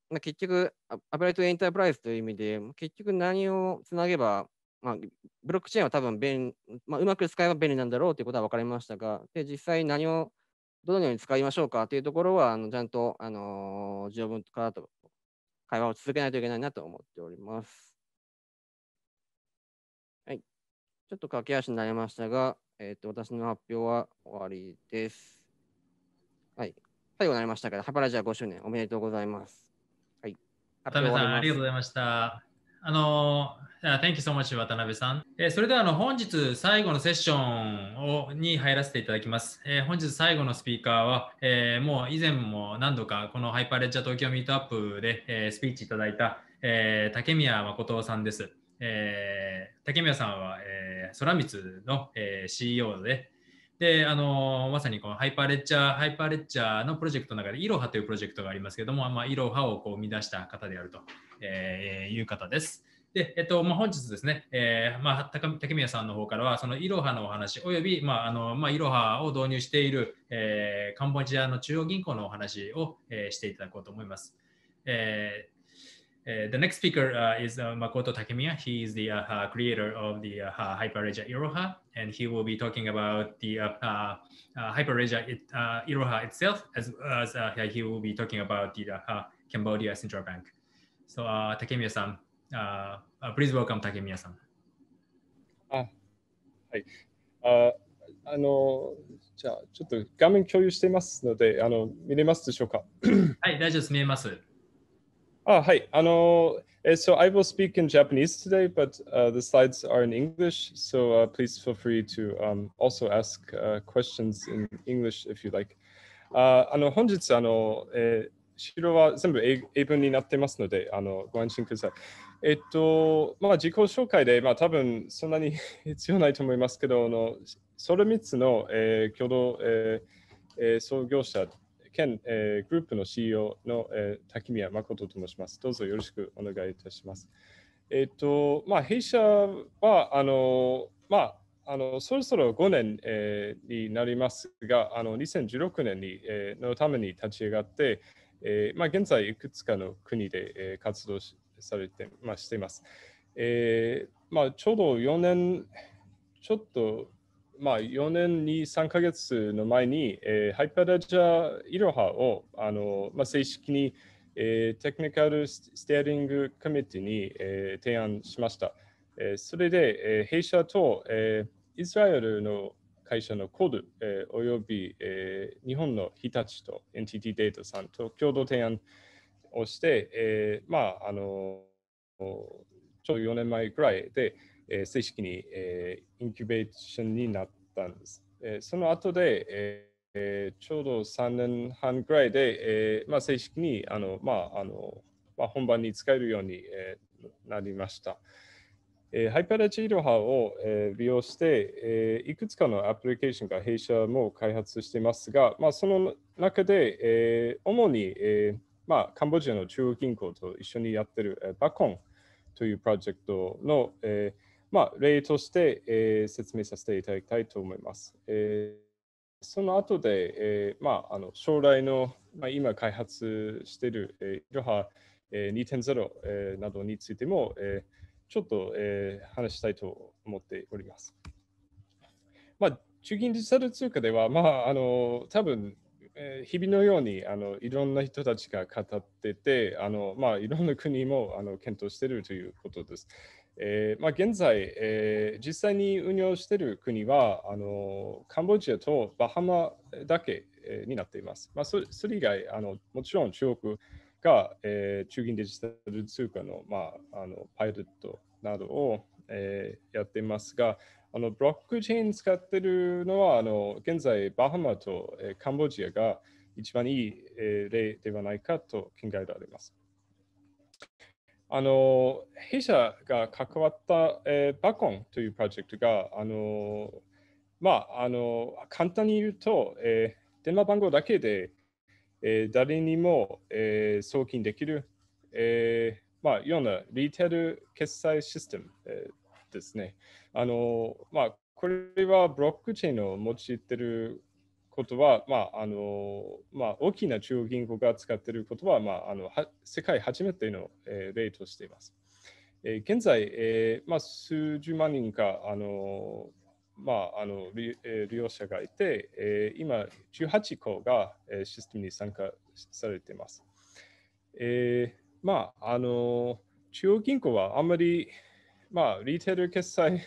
[SPEAKER 7] まあ、結局、アプライトエンタープライズという意味で、結局何をつなげば、まあ、ブロックチェーンは多分便、まあ、うまく使えば便利なんだろうということは分かりましたが、で実際何をどのように使いましょうかというところは、あのちゃんと、あのー、条文からと会話を続けないといけないなと思っております。はい。ちょっと駆け足になりましたが、えっ、ー、と、私の発表は終わりです。はい。最後になりましたけど、ハパラジア5周年おめでとうございます。渡辺さん、ありがとうご
[SPEAKER 6] ざいました。あの、Thank you so much, 渡辺さん。え
[SPEAKER 7] ー、それではあの本日最
[SPEAKER 6] 後のセッションをに入らせていただきます。えー、本日最後のスピーカーは、えー、もう以前も何度かこのハイパーレッジャー東京ミートアップで、えスピーチいただいた、え竹宮誠さんです。え竹宮さんは、えー、空光の、え CEO で、で、あのまさにこのハイパーレッチャー、ハイパーレッチャーのプロジェクトの中で、イロハというプロジェクトがありますけども、まあ、イロハをこう生み出した方であると、えー、いう方です。で、えっとまあ、本日ですね、えーまあ、竹宮さんの方からは、そのイロハのお話、および、まああのまあ、イロハを導入している、えー、カンボジアの中央銀行のお話を、えー、していただこうと思います。えー the next speaker uh, is uh, Makoto Takemiya. He is the creator of the uh, Hyperledger Iroha and he will be talking about the uh, uh, uh it, uh, Iroha itself, as, as uh, he will be talking about the Cambodia Central Bank. So Takemiya-san, please welcome Takemiya-san.
[SPEAKER 8] Ah, hi. Uh, あのじゃあちょっと画面共有していますのであの見れますでしょうか
[SPEAKER 6] はい大丈夫です見えます <coughs>
[SPEAKER 8] Oh, hi. Ano, so I will speak in Japanese today, but uh, the slides are in English. So uh, please feel free to um, also ask uh, questions in English if you like. ああの本日あの、えー、資料は全部英文になってますのであのご安心ください。えっと、まあ、自己紹介で、まあ、多分そんなに必要ないと思いますけど、あのソルミッツの、えー、共同、えーえー、創業者兼、えー、グループの CEO の、えー、滝宮誠と申します。どうぞよろしくお願いいたします。えっ、ー、と、まあ、弊社は、あの、まあ、あのそろそろ5年、えー、になりますが、あの2016年に、えー、のために立ち上がって、えーまあ、現在いくつかの国で、えー、活動されて,、まあ、しています。えーまあ、ちょうど4年ちょっとまあ、4年に3ヶ月の前に、えー、ハイパージャーイロハをあの、まあ、正式に、えー、テクニカルステアリングコミニティに、えー、提案しました。えー、それで、えー、弊社と、えー、イスラエルの会社のコード、えー、および、えー、日本の日立と NTT データさんと共同提案をして、えー、まあ、あの、ちょうど4年前くらいで、えー、正式に、えー、インキュベーションになったんです。えー、その後で、えーえちょうど3年半ぐらいで、えーまあ、正式にあの、まああのまあ、本番に使えるように、えー、なりました。えー、ハイパラチイロハを、えー、利用して、えー、いくつかのアプリケーションが弊社も開発していますが、まあ、その中で、えー、主に、えーまあ、カンボジアの中央銀行と一緒にやっている、えー、バコンというプロジェクトの、えーまあ、例として、えー、説明させていただきたいと思います。えー、その後で、えーまあ、あの将来の、まあ、今開発している、えー、いろは、えー、2.0、えー、などについても、えー、ちょっと、えー、話したいと思っております。まあ、中銀デジタル通貨では、まあ、あの多分日々のようにあのいろんな人たちが語っててあの、まあ、いろんな国もあの検討しているということです。えー、まあ、現在、えー、実際に運用している国はあのカンボジアとバハマだけ、えー、になっています。まあ、それ以外あの、もちろん中国が、え中銀デジタル通貨の,、まあ、あのパイロットなどを、えやっていますが、あのブロックチェーン使っているのはあの現在バハマと、えカンボジアが一番いい、え例ではないかと考えられます。あの弊社が関わった、えー、バコンというプロジェクトが、あのまあ、あの簡単に言うと、えー、電話番号だけで、えー、誰にも、えー、送金できる、えーまあ、ようなリテール決済システム、えー、ですね。あのまあ、これはブロックチェーンを用いていることは、まああのまあ、大きな中央銀行が使っていることは、まあ、あの世界初めての、えー、例としています。えー、現在、えーまあ、数十万人かあの、まああの利利用者がいて、えー、今18個が、えー、システムに参加されています。えーまあ、あの中央銀行はあんまり、まあ、リテール決済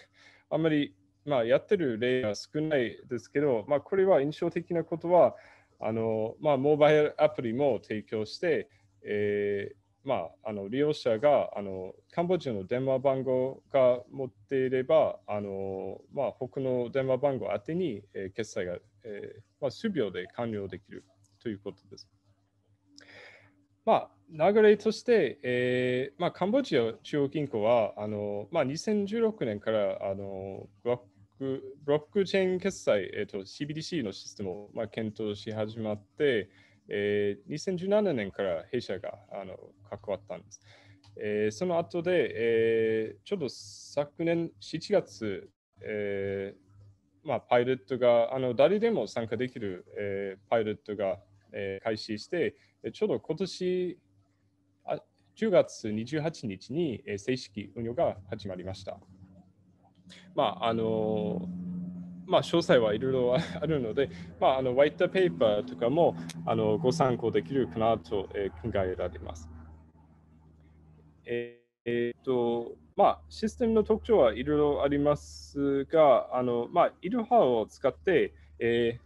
[SPEAKER 8] あんまりまあ、やってる例が少ないですけど、まあ、これは印象的なことは、あのまあ、モバイルアプリも提供して、えー、まあ、あの利用者があのカンボジアの電話番号が持っていれば、あのまあ、他の電話番号宛てに、えー、決済が、えー、まあ、数秒で完了できるということです。まあ、流れとして、えーまあ、カンボジア中央銀行はあの、まあ、2016年からあのク、ブロックチェーン決済、えーと、CBDC のシステムを、まあ、検討し始まって、えー、2017年から弊社があの関わったんです。えー、その後で、えー、ちょうど昨年7月、えーまあ、パイロットが、あの誰でも参加できる、えー、パイロットが、えー、開始して、ちょうど今年あ10月28日に、えー、正式運用が始まりました。まあ、あのまあ、詳細はいろいろ <laughs> あるので、まあ、あの、ホワイトペーパーとかも、あの、ご参考できるかなと、え考えられます。ええー、っと、まあ、システムの特徴はいろいろありますが、あの、まあ、イルハを使って、えー、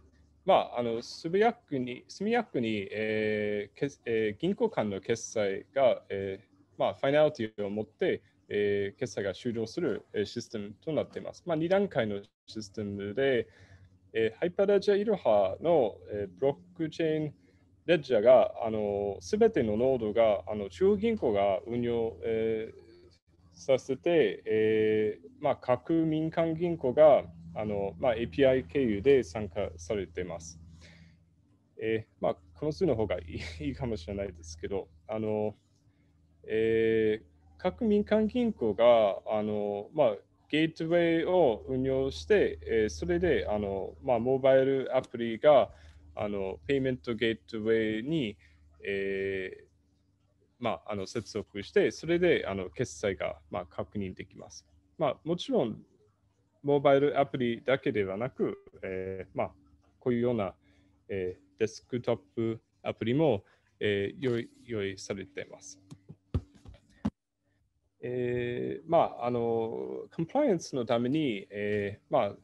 [SPEAKER 8] まあ、あの速やくに速やくに、えーけえー、銀行間の決済が、えーまあ、ファイナリティを持ってえー、決済が終了するシステムとなっています。まあ、2段階のシステムで、えー、ハイパーレジャーイロハの、えー、ブロックチェーンレジャーがすべてのノードがあの中央銀行が運用、えー、させて、えーまあ、各民間銀行があの、まあ、API 経由で参加されています。えーまあ、この数の方がいいかもしれないですけど、あのえー各民間銀行があの、まあ、ゲートウェイを運用して、えー、それであの、まあ、モバイルアプリがあのペイメントゲートウェイに、えーまあ、あの接続して、それであの決済が、まあ、確認できます。まあ、もちろん、モバイルアプリだけではなく、えーまあ、こういうような、えー、デスクトップアプリも、えー、用意用意されています。えー、まあ、あの、コンプライアンスのために、えー、まあ、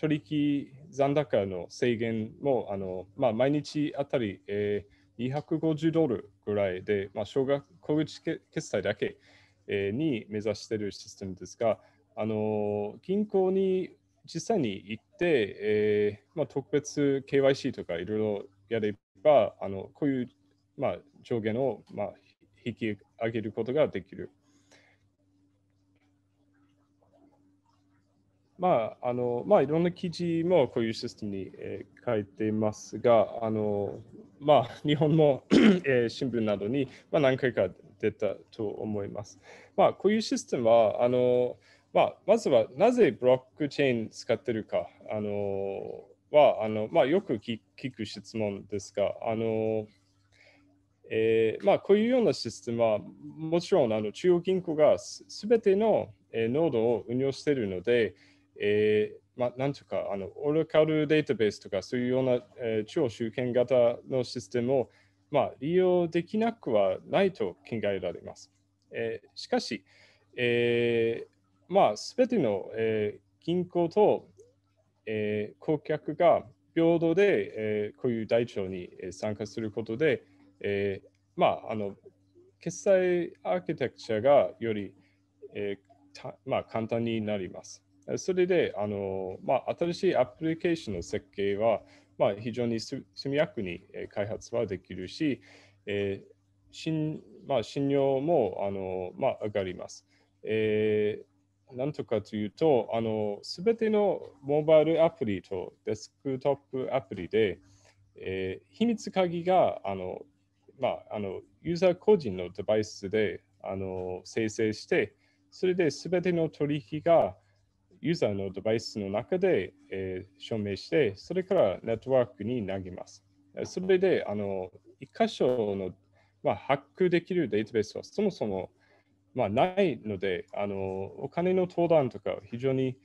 [SPEAKER 8] 取引残高の制限も、あの、まあ、毎日あたり、えー、250ドルぐらいで、まあ、小学小口決済だけ、えー、に目指しているシステムですが、あの、銀行に実際に行って、えーまあ、特別 KYC とかいろいろやれば、あのこういう、まあ、上限を、まあ、引き上げることができる。まあ、あの、まあ、いろんな記事もこういうシステムに、えー、書いていますが、あの、まあ、日本の <clears throat> えー、新聞などに、まあ、何回か出たと思います。まあ、こういうシステムは、あの、まあ、まずはなぜブロックチェーン使ってるか、あの、は、あの、まあ、よく聞く質問ですが、あの、えー、まあ、こういうようなシステムは、もちろんあの中央銀行がすべての、えー、ノードを運用しているので、えー、まあ、なんとか、あの、オラカルデータベースとか、そういうような、えー、超集権型のシステムを、まあ、利用できなくはないと考えられます。えー、しかし、えー、まあ、すべての、えー、銀行と、えー、顧客が平等で、えー、こういう台帳に参加することで、えー、まあ、あの、決済アーキテクチャがより、えーたまあ、簡単になります。それで、あのまあ、新しいアプリケーションの設計は、まあ、非常に速やかに開発はできるし、えー信まあ、信用もあの、まあ、上がります。えー、なんとかというと、すべてのモバイルアプリとデスクトップアプリで、えー、秘密鍵があの、まあ、あのユーザー個人のデバイスであの生成して、それで全ての取引がユーザーのデバイスの中で、えー、証明して、それからネットワークに投げます。それで、あの、一箇所の、まあ、ハックできるデータベースはそもそも、まあ、ないので、あの、お金の登壇とか非常に、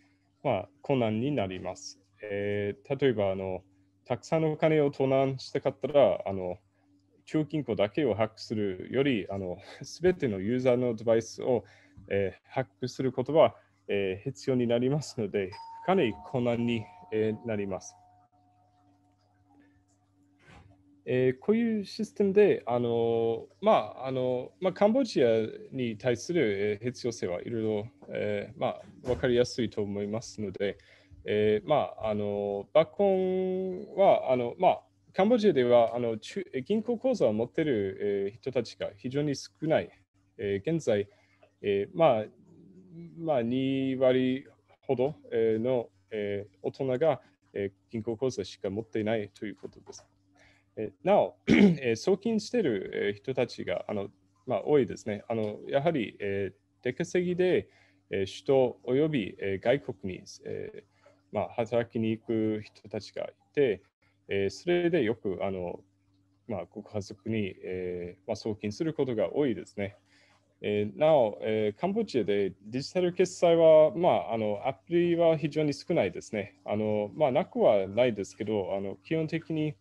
[SPEAKER 8] まあ、困難になります。えー、例えば、あの、たくさんのお金を盗難したかったら、あの、中金庫だけをハックするより、あの、すべてのユーザーのデバイスを、えー、ハックすることはえー、必要になりますので、かなり困難に、えー、なります。えー、こういうシステムで、あのまああのまあ、カンボジアに対する、えー、必要性はいろいろ、えーまあ、分かりやすいと思いますので、えーまあ、あの爆音はあの、まあ、カンボジアではあの中銀行口座を持っている、えー、人たちが非常に少ない。えー、現在、えーまあ、まあ、2割ほどの大人が銀行口座しか持っていないということです。なお、送金している人たちがあの、まあ、多いですね。あのやはり出稼ぎで首都および外国に、まあ、働きに行く人たちがいて、それでよくあの、まあ、ご家族に、まあ、送金することが多いですね。えー、なお、えー、カンボジアでデジタル決済は、まあ、あのアプリは非常に少ないですね。あのまあ、なくはないですけど、あの基本的に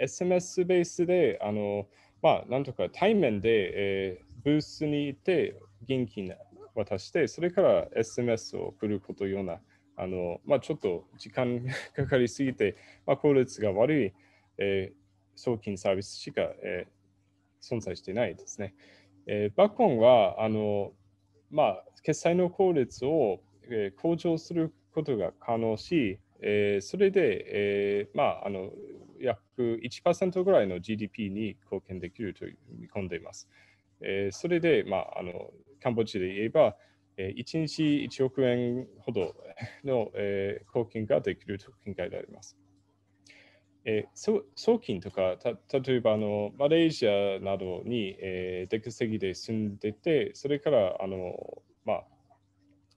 [SPEAKER 8] SMS ベースで、あのまあ、なんとか対面で、えー、ブースに行って現金渡して、それから SMS を送ることような、あのまあ、ちょっと時間 <laughs> かかりすぎて、まあ、効率が悪い、えー、送金サービスしか、えー、存在してないですね。えー、バコンはあの、まあ、決済の効率を、えー、向上することが可能し、えー、それで、えーまあ、あの約1%ぐらいの GDP に貢献できると見込んでいます。えー、それで、まあ、あのカンボジアで言えば、えー、1日1億円ほどの、えー、貢献ができると考えられます。えー、送金とか、例えばあのマレーシアなどに、えー、出稼ぎで住んでて、それからあの、まあ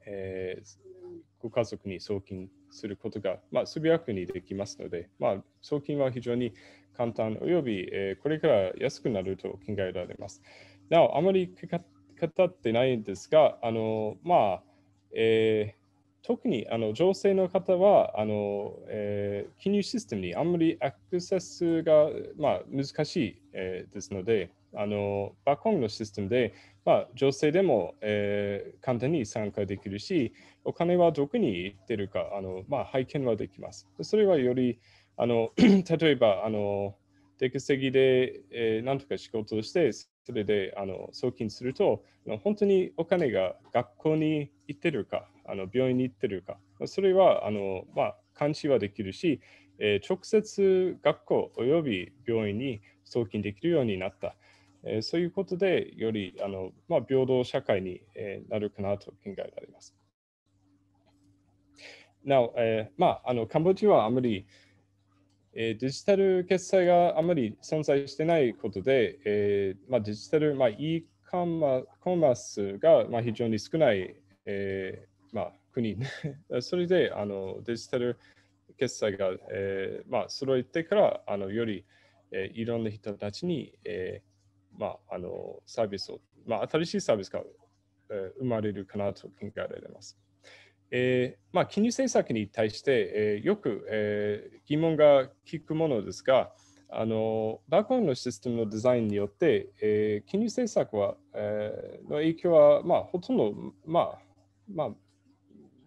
[SPEAKER 8] えー、ご家族に送金することが、まあ、速やかにできますので、まあ、送金は非常に簡単および、えー、これから安くなると考えられます。なお、あまり語ってないんですが、あのまあえー特にあの女性の方はあの、えー、金融システムにあんまりアクセスが、まあ、難しい、えー、ですので、あのバックホームのシステムで、まあ、女性でも、えー、簡単に参加できるし、お金はどこに行ってるか、あのまあ、拝見はできます。それはより、あの <clears throat> 例えば、あの出稼ぎで、えー、何とか仕事をして、それであの送金すると、本当にお金が学校に行ってるか、あの病院に行ってるか、それはあの、まあ、監視はできるし、えー、直接学校および病院に送金できるようになった。えー、そういうことで、よりあの、まあ、平等社会に、えー、なるかなと考えられます。なお、えーまあ、あのカンボジアはあまり、えー、デジタル決済があまり存在してないことで、えーまあ、デジタル、まあ、e コンマースが、まあ、非常に少ない、えーまあ、国、<laughs> それであのデジタル決済が、えーまあ、揃えてからあのより、えー、いろんな人たちに、えーまあ、あのサービスを、まあ、新しいサービスが、えー、生まれるかなと考えられます。えーまあ、金融政策に対して、えー、よく、えー、疑問が聞くものですが、あのバックオンのシステムのデザインによって、えー、金融政策は、えー、の影響は、まあ、ほとんど、まあまあ、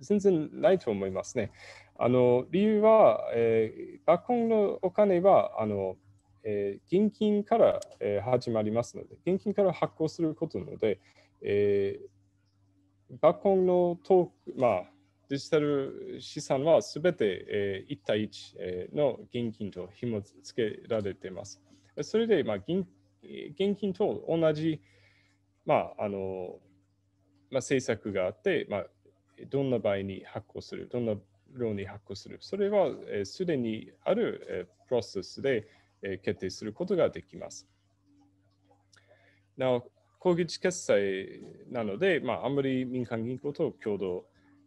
[SPEAKER 8] 全然ないと思いますね。あの理由は、えー、学校のお金はあの、えー、現金から、えー、始まりますので、現金から発行することなので、えー、学校のトーク、まあ、デジタル資産はすべて、えー、1対1の現金と紐付けられています。それで、まあ、現金と同じ、まああのまあ、政策があって、まあどんな場合に発行する、どんなローンに発行する、それはすで、にある、えプロセスで、え決定することができます。なお、攻撃決済なので、まあ、あんまり民間銀行と共同、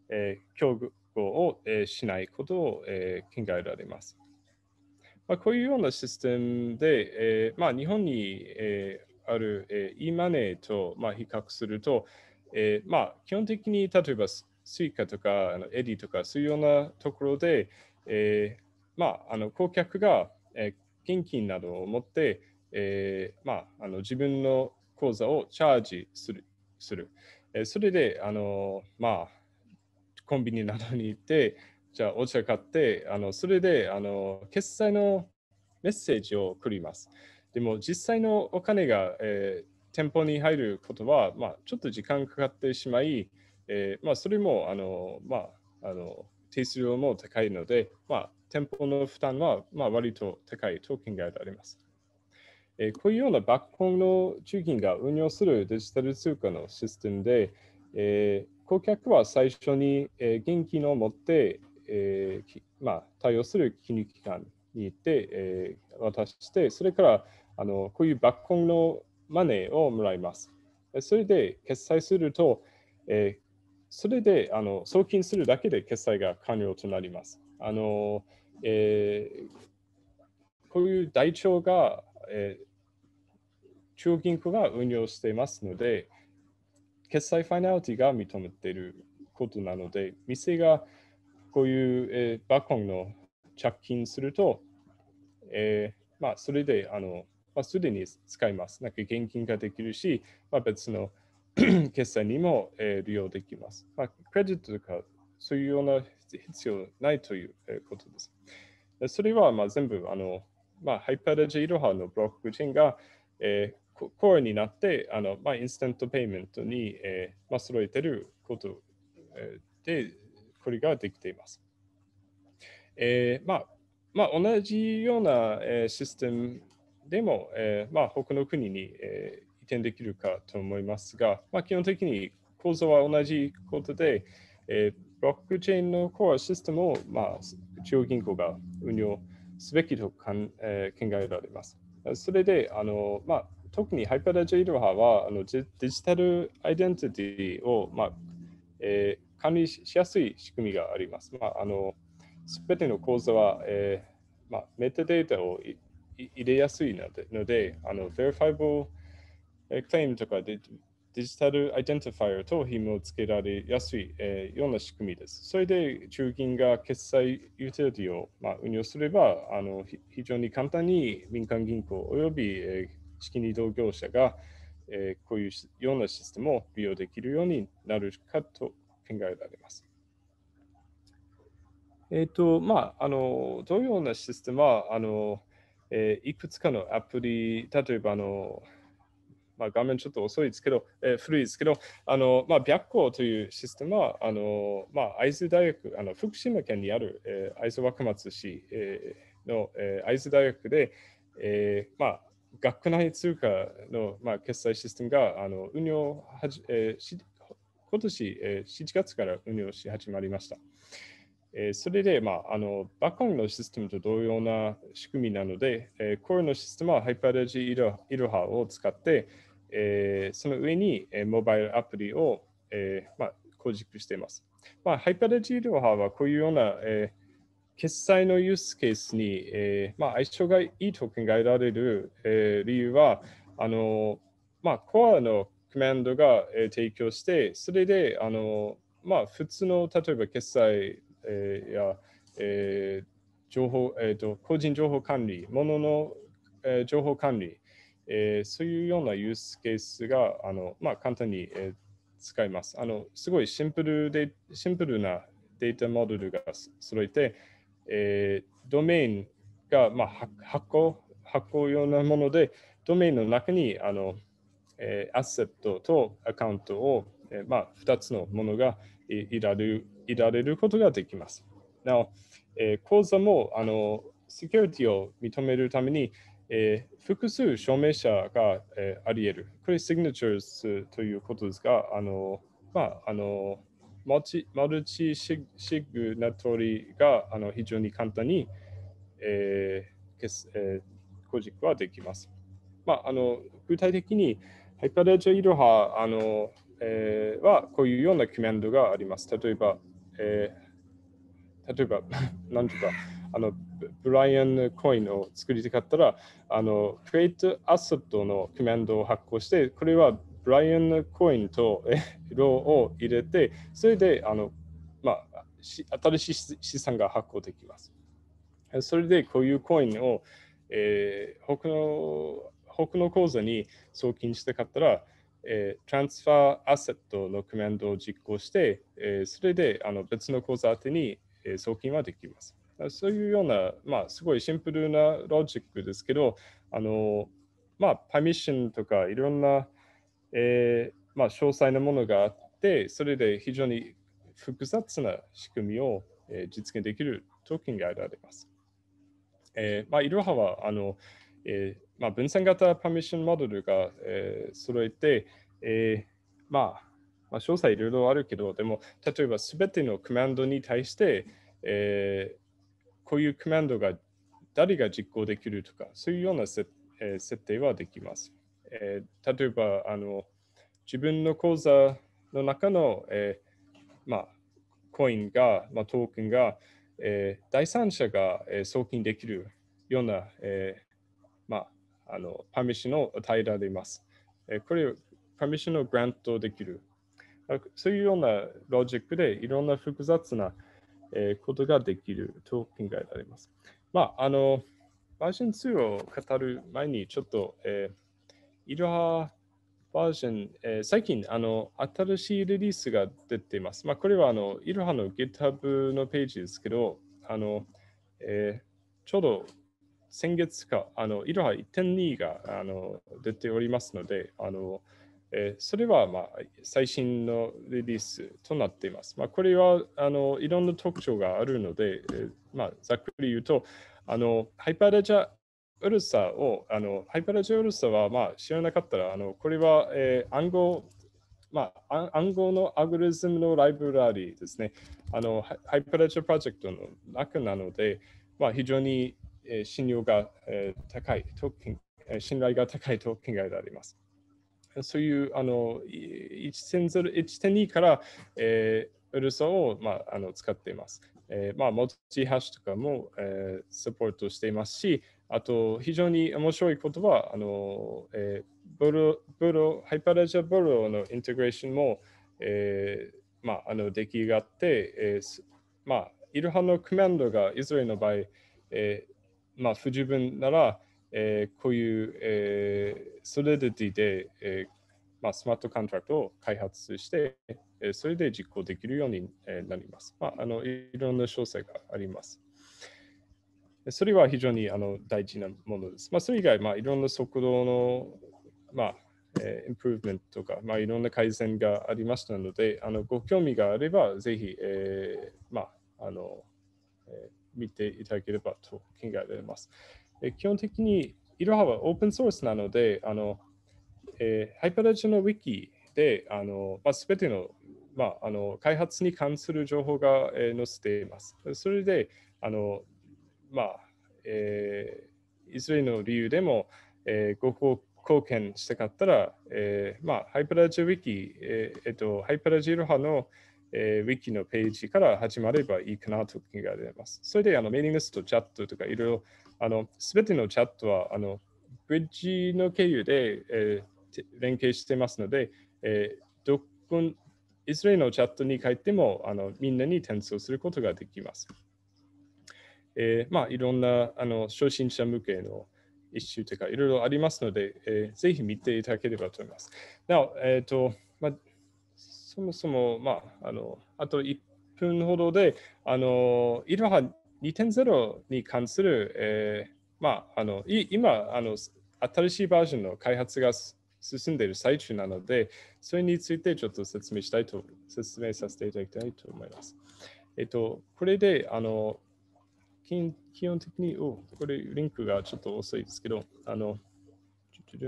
[SPEAKER 8] えー、競合を、えしないことを、え考えられます。まあ、こういうようなシステムで、えーまあ、日本に、えー、ある、えー、e マネーと、まあ、比較すると、えーまあ、基本的に例えばスイカとかあのエディとかそういうようなところで、えー、まあ、あの顧客が、えー、現金などを持って、えー、まあ、あの自分の口座をチャージする。するえそれで、あのまあ、コンビニなどに行って、じゃあお茶買って、あのそれで、あの決済のメッセージを送ります。でも実際のお金が、えー、店舗に入ることは、まあ、ちょっと時間かかってしまい、えー、まあ、それもあの、まあ、あの手数料も高いので、まあ、店舗の負担は、まあ、割と高いと考えられます。えー、こういうようなバックホームの中銀が運用するデジタル通貨のシステムで、えー、顧客は最初に、え現金を持って、えーまあ、対応する金融機関に行って、えー、渡して、それからあのこういうバックホームのマネーをもらいます。それで決済すると、えそれであの送金するだけで決済が完了となります。あのえー、こういう台帳が、えー、中央銀行が運用していますので、決済ファイナリティが認めていることなので、店がこういう、えー、バコンの着金すると、えーまあ、それであの、まあ、すでに使います。なんか現金ができるし、まあ、別の、<clears throat> 決済にも、えー、利用できます。まあ、クレジットとかそういうような必要ないということです。それはまあ全部あの、まあ、ハイパーレジーロハのブロックチェーンが、えー、コアになってあの、まあ、インスタントペイメントに、えーまあ、揃えていることで、これができています。えーまあまあ、同じような、えー、システムでも、えーまあ、他の国に、えー移転できるかと思いますが、まあ、基本的に構造は同じことで、えー、ブロックチェーンのコアシステムを、まあ、中央銀行が運用すべきとかん、え考えられます。それで、あのまあ、特にハイパラジェイドハはあのデジタルアイデンティティを、まあえー、管理しやすい仕組みがあります。まあ、あの全ての構造は、えーまあ、メタデータを入れやすいので、あの v e r i f ブ a b l e えクレイムとかデジタルアイデンティファイアと紐をつけられやすい、えー、ような仕組みです。それで、中銀が決済ユーティリティを、まあ、運用すればあの、非常に簡単に民間銀行および、えー、資金移動業者が、えー、こういうようなシステムを利用できるようになるかと考えられます。えっ、ー、と、まあ、あの、同様なシステムは、あの、えー、いくつかのアプリ、例えば、あの、まあ、画面ちょっと遅いですけど、えー、古いですけど、あのまあ、白光というシステムは、あのまあ、会津大学あの、福島県にある、えー、会津若松市、えー、の、えー、会津大学で、えーまあ、学内通貨の、まあ、決済システムがあの運用はじ、えー、し今年、えー、7月から運用し始まりました。えー、それで、まあ、あのバコンのシステムと同様な仕組みなので、えー、コアのシステムはハイパーレジイロハを使って、えー、その上に、えー、モバイルアプリを、えーまあ、構築しています。まあ、ハイパラジール派はこういうような、えー、決済のユースケースに、えーまあ、相性がいいと考えられる、えー、理由は、あのまあ、コアのコマンドが、えー、提供して、それであの、まあ、普通の例えば決済、えー、や、えー情報えーと、と個人情報管理、ものの、えー、情報管理、えー、そういうようなユースケースがあの、まあ、簡単に、えー、使いますあの。すごいシンプルでシンプルなデータモデルが揃えて、えー、ドメインが、まあ、発行発行用なもので、ドメインの中にあの、えー、アセットとアカウントを、えーまあ、2つのものがいられるいられることができます。なお、えー、口座もあのセキュリティを認めるために、えー、複数証明者が、えー、あり得る。これ、signatures ということですが、あの、まあ、あの、マルチマルチシグナトリがあの非常に簡単に、えーえー、ックはできます。まあ、あの具体的に、ハイパーレジャーイロハあの、えー、はこういうようなコメントがあります。例えば、えー、例えば、何 <laughs> とか。あのブライアンコインを作りたかったら、あの、create asset のコメンドを発行して、これはブライアンコインと色を入れて、それで、あの、まあ、新しい資産が発行できます。それで、こういうコインを、えー、他の、他の口座に送金したかったら、えー、トランスファーアセットのコメンドを実行して、えー、それであの別の口座宛てに、え送金はできます。そういうような、まあ、すごいシンプルなロジックですけど、あのまあ、パミッションとかいろんな、えーまあ、詳細なものがあって、それで非常に複雑な仕組みを、えー、実現できるトーキンがあります。えーまあ、いろははあの、えーまあ、分散型パミッションモデルが、えー、揃えて、えーまあ、まあ詳細いろいろあるけど、でも例えばすべてのコマンドに対して、えーこういうコマンドが誰が実行できるとか、そういうような設,、定はできます。えー、例えばあの、自分の口座の中の、えーまあ、コインが、まあ、トークンが、えー、第三者が、えー、送金できるような、えーまあ、あのパーミッションを与えられます。えー、これ、パーミッションをグラントできる。そういうようなロジックでいろんな複雑な、えー、ことができると考えられます。まあ、あの、バージョン2を語る前に、ちょっと、えー、いろはバージョン、えー、最近あの、新しいリリースが出ています。まあ、これはあの、いろはの GitHub のページですけど、あの、えー、ちょうど先月か、あの、いろは1.2があの出ておりますので、あの、えー、それはまあ最新のリリースとなっています。まあ、これはあのいろんな特徴があるので、えー、まあ、ざっくり言うと、あのハイパーレジャーウルサをあの、ハイパーレジャーウルサは、まあ、知らなかったら、あのこれは、えー、暗号まあ、暗号のアグリズムのライブラリーですね。あのハイパーレジャープロジェクトの中なので、まあ、非常に、えー、信用が、えー、高いトーキン、信頼が高いトーキンがあります。そういうあの1.2から、えー、ウルサを、まあ、あの使っています。えーまあ、モチハッシュとかも、えー、サポートしていますし、あと非常に面白いことは、あのえー、ブロブロハイパーレジャブロのインテグレーションも、えーまあ、あの出来上がって、えーまあ、いろはのコマンドがいずれの場合、えーまあ、不十分なら、えー、こういう、えー、ソリディティで、えーまあ、スマートコントラクトを開発して、えー、それで実行できるようになります。まあ、あのいろんな詳細があります。それは非常にあの大事なものです。まあ、それ以外、まあ、いろんな速度の、まあえー、インプルーブメントとか、まあ、いろんな改善がありましたので、あのご興味があれば、ぜひ、えーまああのえー、見ていただければと考えられます。え基本的にいろははオープンソースなので、あのえー、ハイパラジオのウィキで、あのまあ、全ての,、まあ、あの開発に関する情報が、えー、載せています。それで、あのまあえー、いずれの理由でも、えー、ご貢献したかったら、えーまあ、ハイパラジオウィキ、えーえー、とハイパラジオイロハの、えー、ウィキのページから始まればいいかなと気がえます。それであのメーリングスト、チャットとかいろいろ、あのすべてのチャットはあのブリッジの経由で、えー、連携してますので、えー、どこいずれのチャットに書いてもあのみんなに転送することができます。えー、まあ、いろんなあの初心者向けの一周とかいろいろありますので、えー、ぜひ見ていただければと思います。なお、えっ、ー、と、まあそもそも、まあ、あのあと1分ほどで、あのイルハ2.0に関する、えーまあ、あのい今あの、新しいバージョンの開発が進んでいる最中なので、それについてちょっと説明したいと、説明させていただきたいと思います。えっと、これで、あの、基本的に、おこれ、リンクがちょっと遅いですけど、あの、ちょっと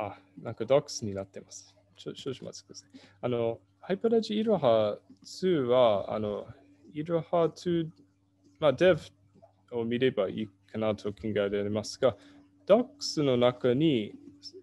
[SPEAKER 8] あ、なんか d ックスになってます。ちょ少々お待ちください。あの、ハイパラジイロハ2は、あの、イロハ2、まあ、d e を見ればいいかなと考えられますが、d ックスの中に、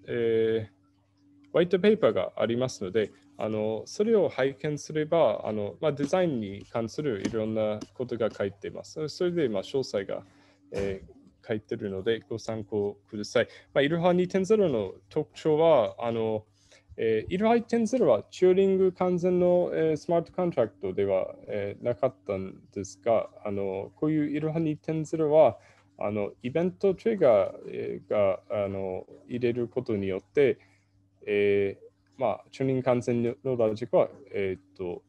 [SPEAKER 8] えー、ホワイトペーパーがありますので、あのそれを拝見すれば、あのまあ、デザインに関するいろんなことが書いています。それで、まあ、詳細が、えー、書いてるのでご参考ください。まあ、イルハ2.0の特徴は、あのえー、イルハ2.0はチューリング完全の、えー、スマートコントラクトでは、えー、なかったんですが、あのこういうイルハ2.0はあのイベントトリガー、えがあの入れることによって、えーまあ、チューリング完全のロジックは、えーと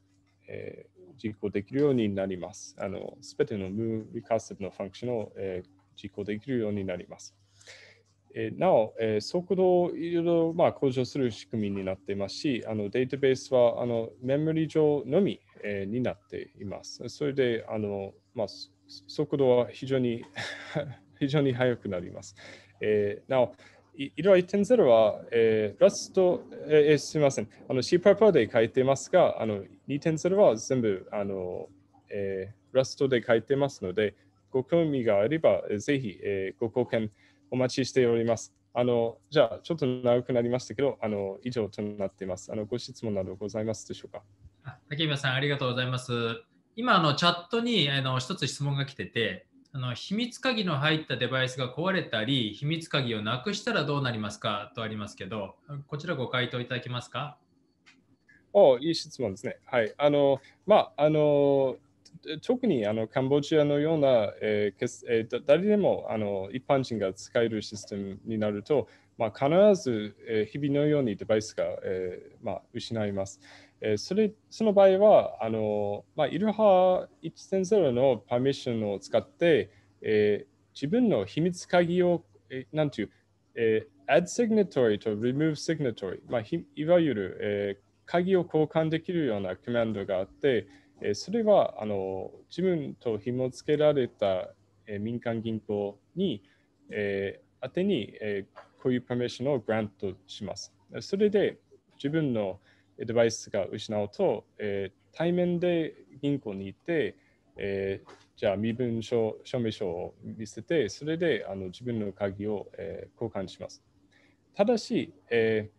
[SPEAKER 8] えー、実行できるようになります。すべてのムーリカーセブのファンクションを、えー実行できるようになります。えなお、え速度をいろいろ、まあ、向上する仕組みになっていますし、あのデータベースはあのメモリ上のみ、えになっています。それで、あのまあ、速度は非常に <laughs> 非常に速くなります。えなお、色は、えー、Rust、えー、すみません、あの C++ で書いてますが、あの2.0は全部あの、えー、Rust で書いてますので、ご興味があれば、ぜひ、えー、ご貢献お待ちしております。あのじゃあ、ちょっと長くなりましたけど、あの以上となっています。あのご質問などございますでしょうか。
[SPEAKER 6] 竹宮さん、ありがとうございます。今、あのチャットにあの一つ質問が来てて、あの秘密鍵の入ったデバイスが壊れたり、秘密鍵をなくしたらどうなりますかとありますけど、こちらご回答いただけますか
[SPEAKER 8] おいい質問ですね。はい。あの、まあ、あの、特にあのカンボジアのような、えーえー、誰でもあの一般人が使えるシステムになると、まあ、必ず、えー、日々のようにデバイスが、えーまあ、失います。えー、それその場合は、あのまあ、イルハ1.0のパーミッションを使って、えー、自分の秘密鍵を、えー、なんていう、えー、add signatory と remove signatory、まあ、いわゆる、えー、鍵を交換できるようなコマンドがあって、えそれはあの自分と紐付けられた、え民間銀行に、えー、宛てに、えこういうパーミッションをグラントします。それで自分のデバイスが失うと、え対面で銀行に行って、えー、じゃあ身分証、証明書を見せて、それであの自分の鍵を、えー、交換します。ただし、え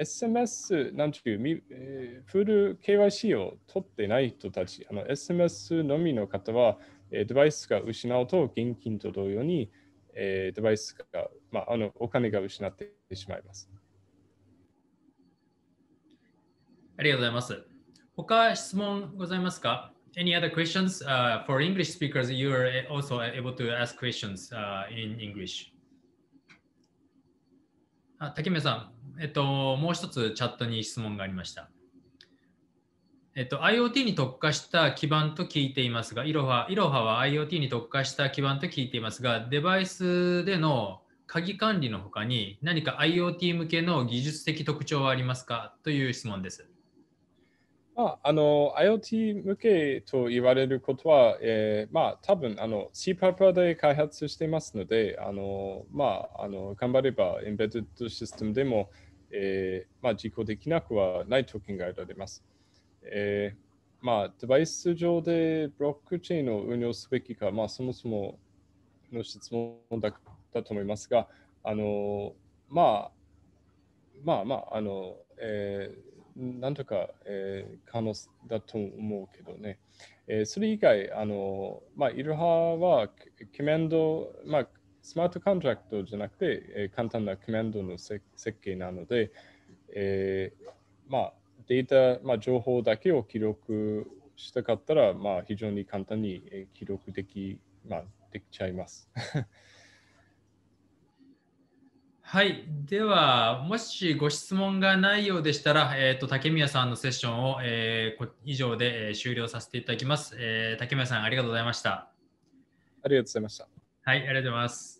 [SPEAKER 8] SMS、なんていう、えー、フル KYC を取ってない人たち、SMS のみの方は、えー、デバイスが失うと現金と同様に、えー、デバイスが、まあ、あのお金が失ってしまいます。
[SPEAKER 6] ありがとうございます。他質問ございますか Any other questions? Uh, for English speakers, you are also able to ask questions uh, in English. あ、竹目さん。えっと、もう一つチャットに質問がありました。えっと、IoT に特化した基盤と聞いていますが、いろは、いろはは IoT に特化した基盤と聞いていますが、デバイスでの鍵管理のほかに何か IoT 向けの技術的特徴はありますかという質問です。
[SPEAKER 8] まあ、あの IoT 向けと言われることは、えー、まあ、多分あの C パーパーで開発していますので、あのまあ、あの頑張ればエンベッドシステムでも、えー、まあ、実行できなくはないと考えられます。えー、まあ、デバイス上でブロックチェーンを運用すべきか、まあ、そもそもの質問だだと思いますが、あのまあまあまあ、あのえーなんとか、えー、可能だと思うけどね。えー、それ以外、あの、まあ、イルハはコメンド、まあ、スマートコントラクトじゃなくて、えー、簡単なコメンドの設計なので、えー、まあ、データ、まあ、情報だけを記録したかったら、まあ、非常に簡単に記録でき,、まあ、できちゃいます。
[SPEAKER 6] はい。では、もしご質問がないようでしたら、えっ、ー、と、竹宮さんのセッションを、えー、以上で、えー、終了させていただきます、えー。竹宮さん、ありがとうございました。
[SPEAKER 8] ありがとうございました。
[SPEAKER 6] はい、ありがとうございます。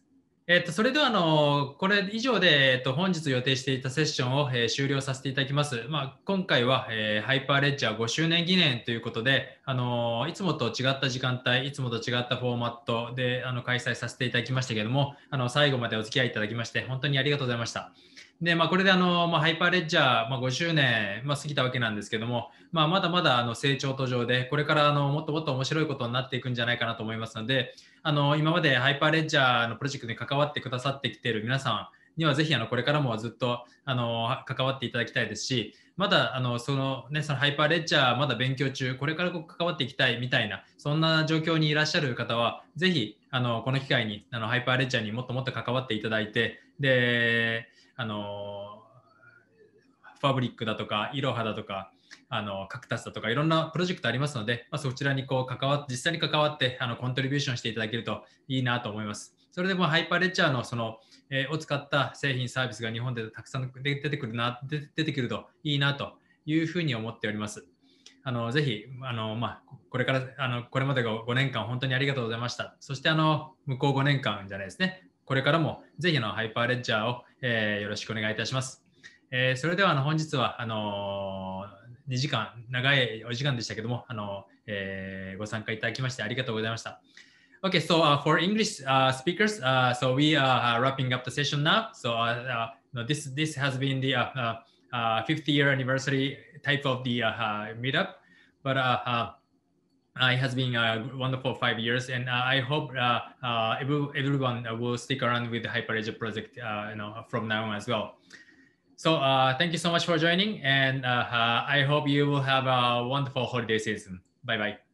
[SPEAKER 6] えっと、それではあのこれ以上で、えっと、本日予定していたセッションを、えー、終了させていただきます。まあ、今回は、えー、ハイパーレッジャー5周年記念ということで、あのいつもと違った時間帯、いつもと違ったフォーマットであの開催させていただきましたけれども、あの最後までお付き合いいただきまして、本当にありがとうございました。で、まあ、これであの、まあ、ハイパーレッジャー、まあ、5周年、まあ、過ぎたわけなんですけども、まあ、まだまだあの成長途上で、これからあのもっともっと面白いことになっていくんじゃないかなと思いますので、あの今までハイパーレッジャーのプロジェクトに関わってくださってきている皆さんには、ぜひあのこれからもずっとあの関わっていただきたいですし、まだあのその,、ね、そのハイパーレッジャー、まだ勉強中、これから関わっていきたいみたいな、そんな状況にいらっしゃる方は、ぜひあのこの機会にあのハイパーレッジャーにもっともっと関わっていただいて、で、あのファブリックだとかいろはだとかあのカクタスだとかいろんなプロジェクトありますので、まあ、そちらにこう関わ実際に関わってあのコントリビューションしていただけるといいなと思います。それでもハイパーレッチャーのその、えー、を使った製品サービスが日本でたくさん出てくるな出てくるといいなというふうに思っております。あのぜひあの、まあ、これからあのこれまでが5年間本当にありがとうございました。そしてあの向こう5年間じゃないですね。これからもぜひあのハイパーレッチャーをえー、よろしくお願いいたします。えー、それではあの本日はあのー、2時間、長いお時間でしたけども、あのえご参加いただきましてありがとうございました。Okay, so uh, for English uh, speakers, uh, so we are wrapping up the session now. So no, this this has been the 50 year anniversary type of the meetup, but Uh, it has been a uh, wonderful five years, and uh, I hope everyone will stick around with the HyperEdge project you know, from now on as well. So thank you so
[SPEAKER 1] much for joining, and I hope you will have a wonderful holiday season. Bye-bye.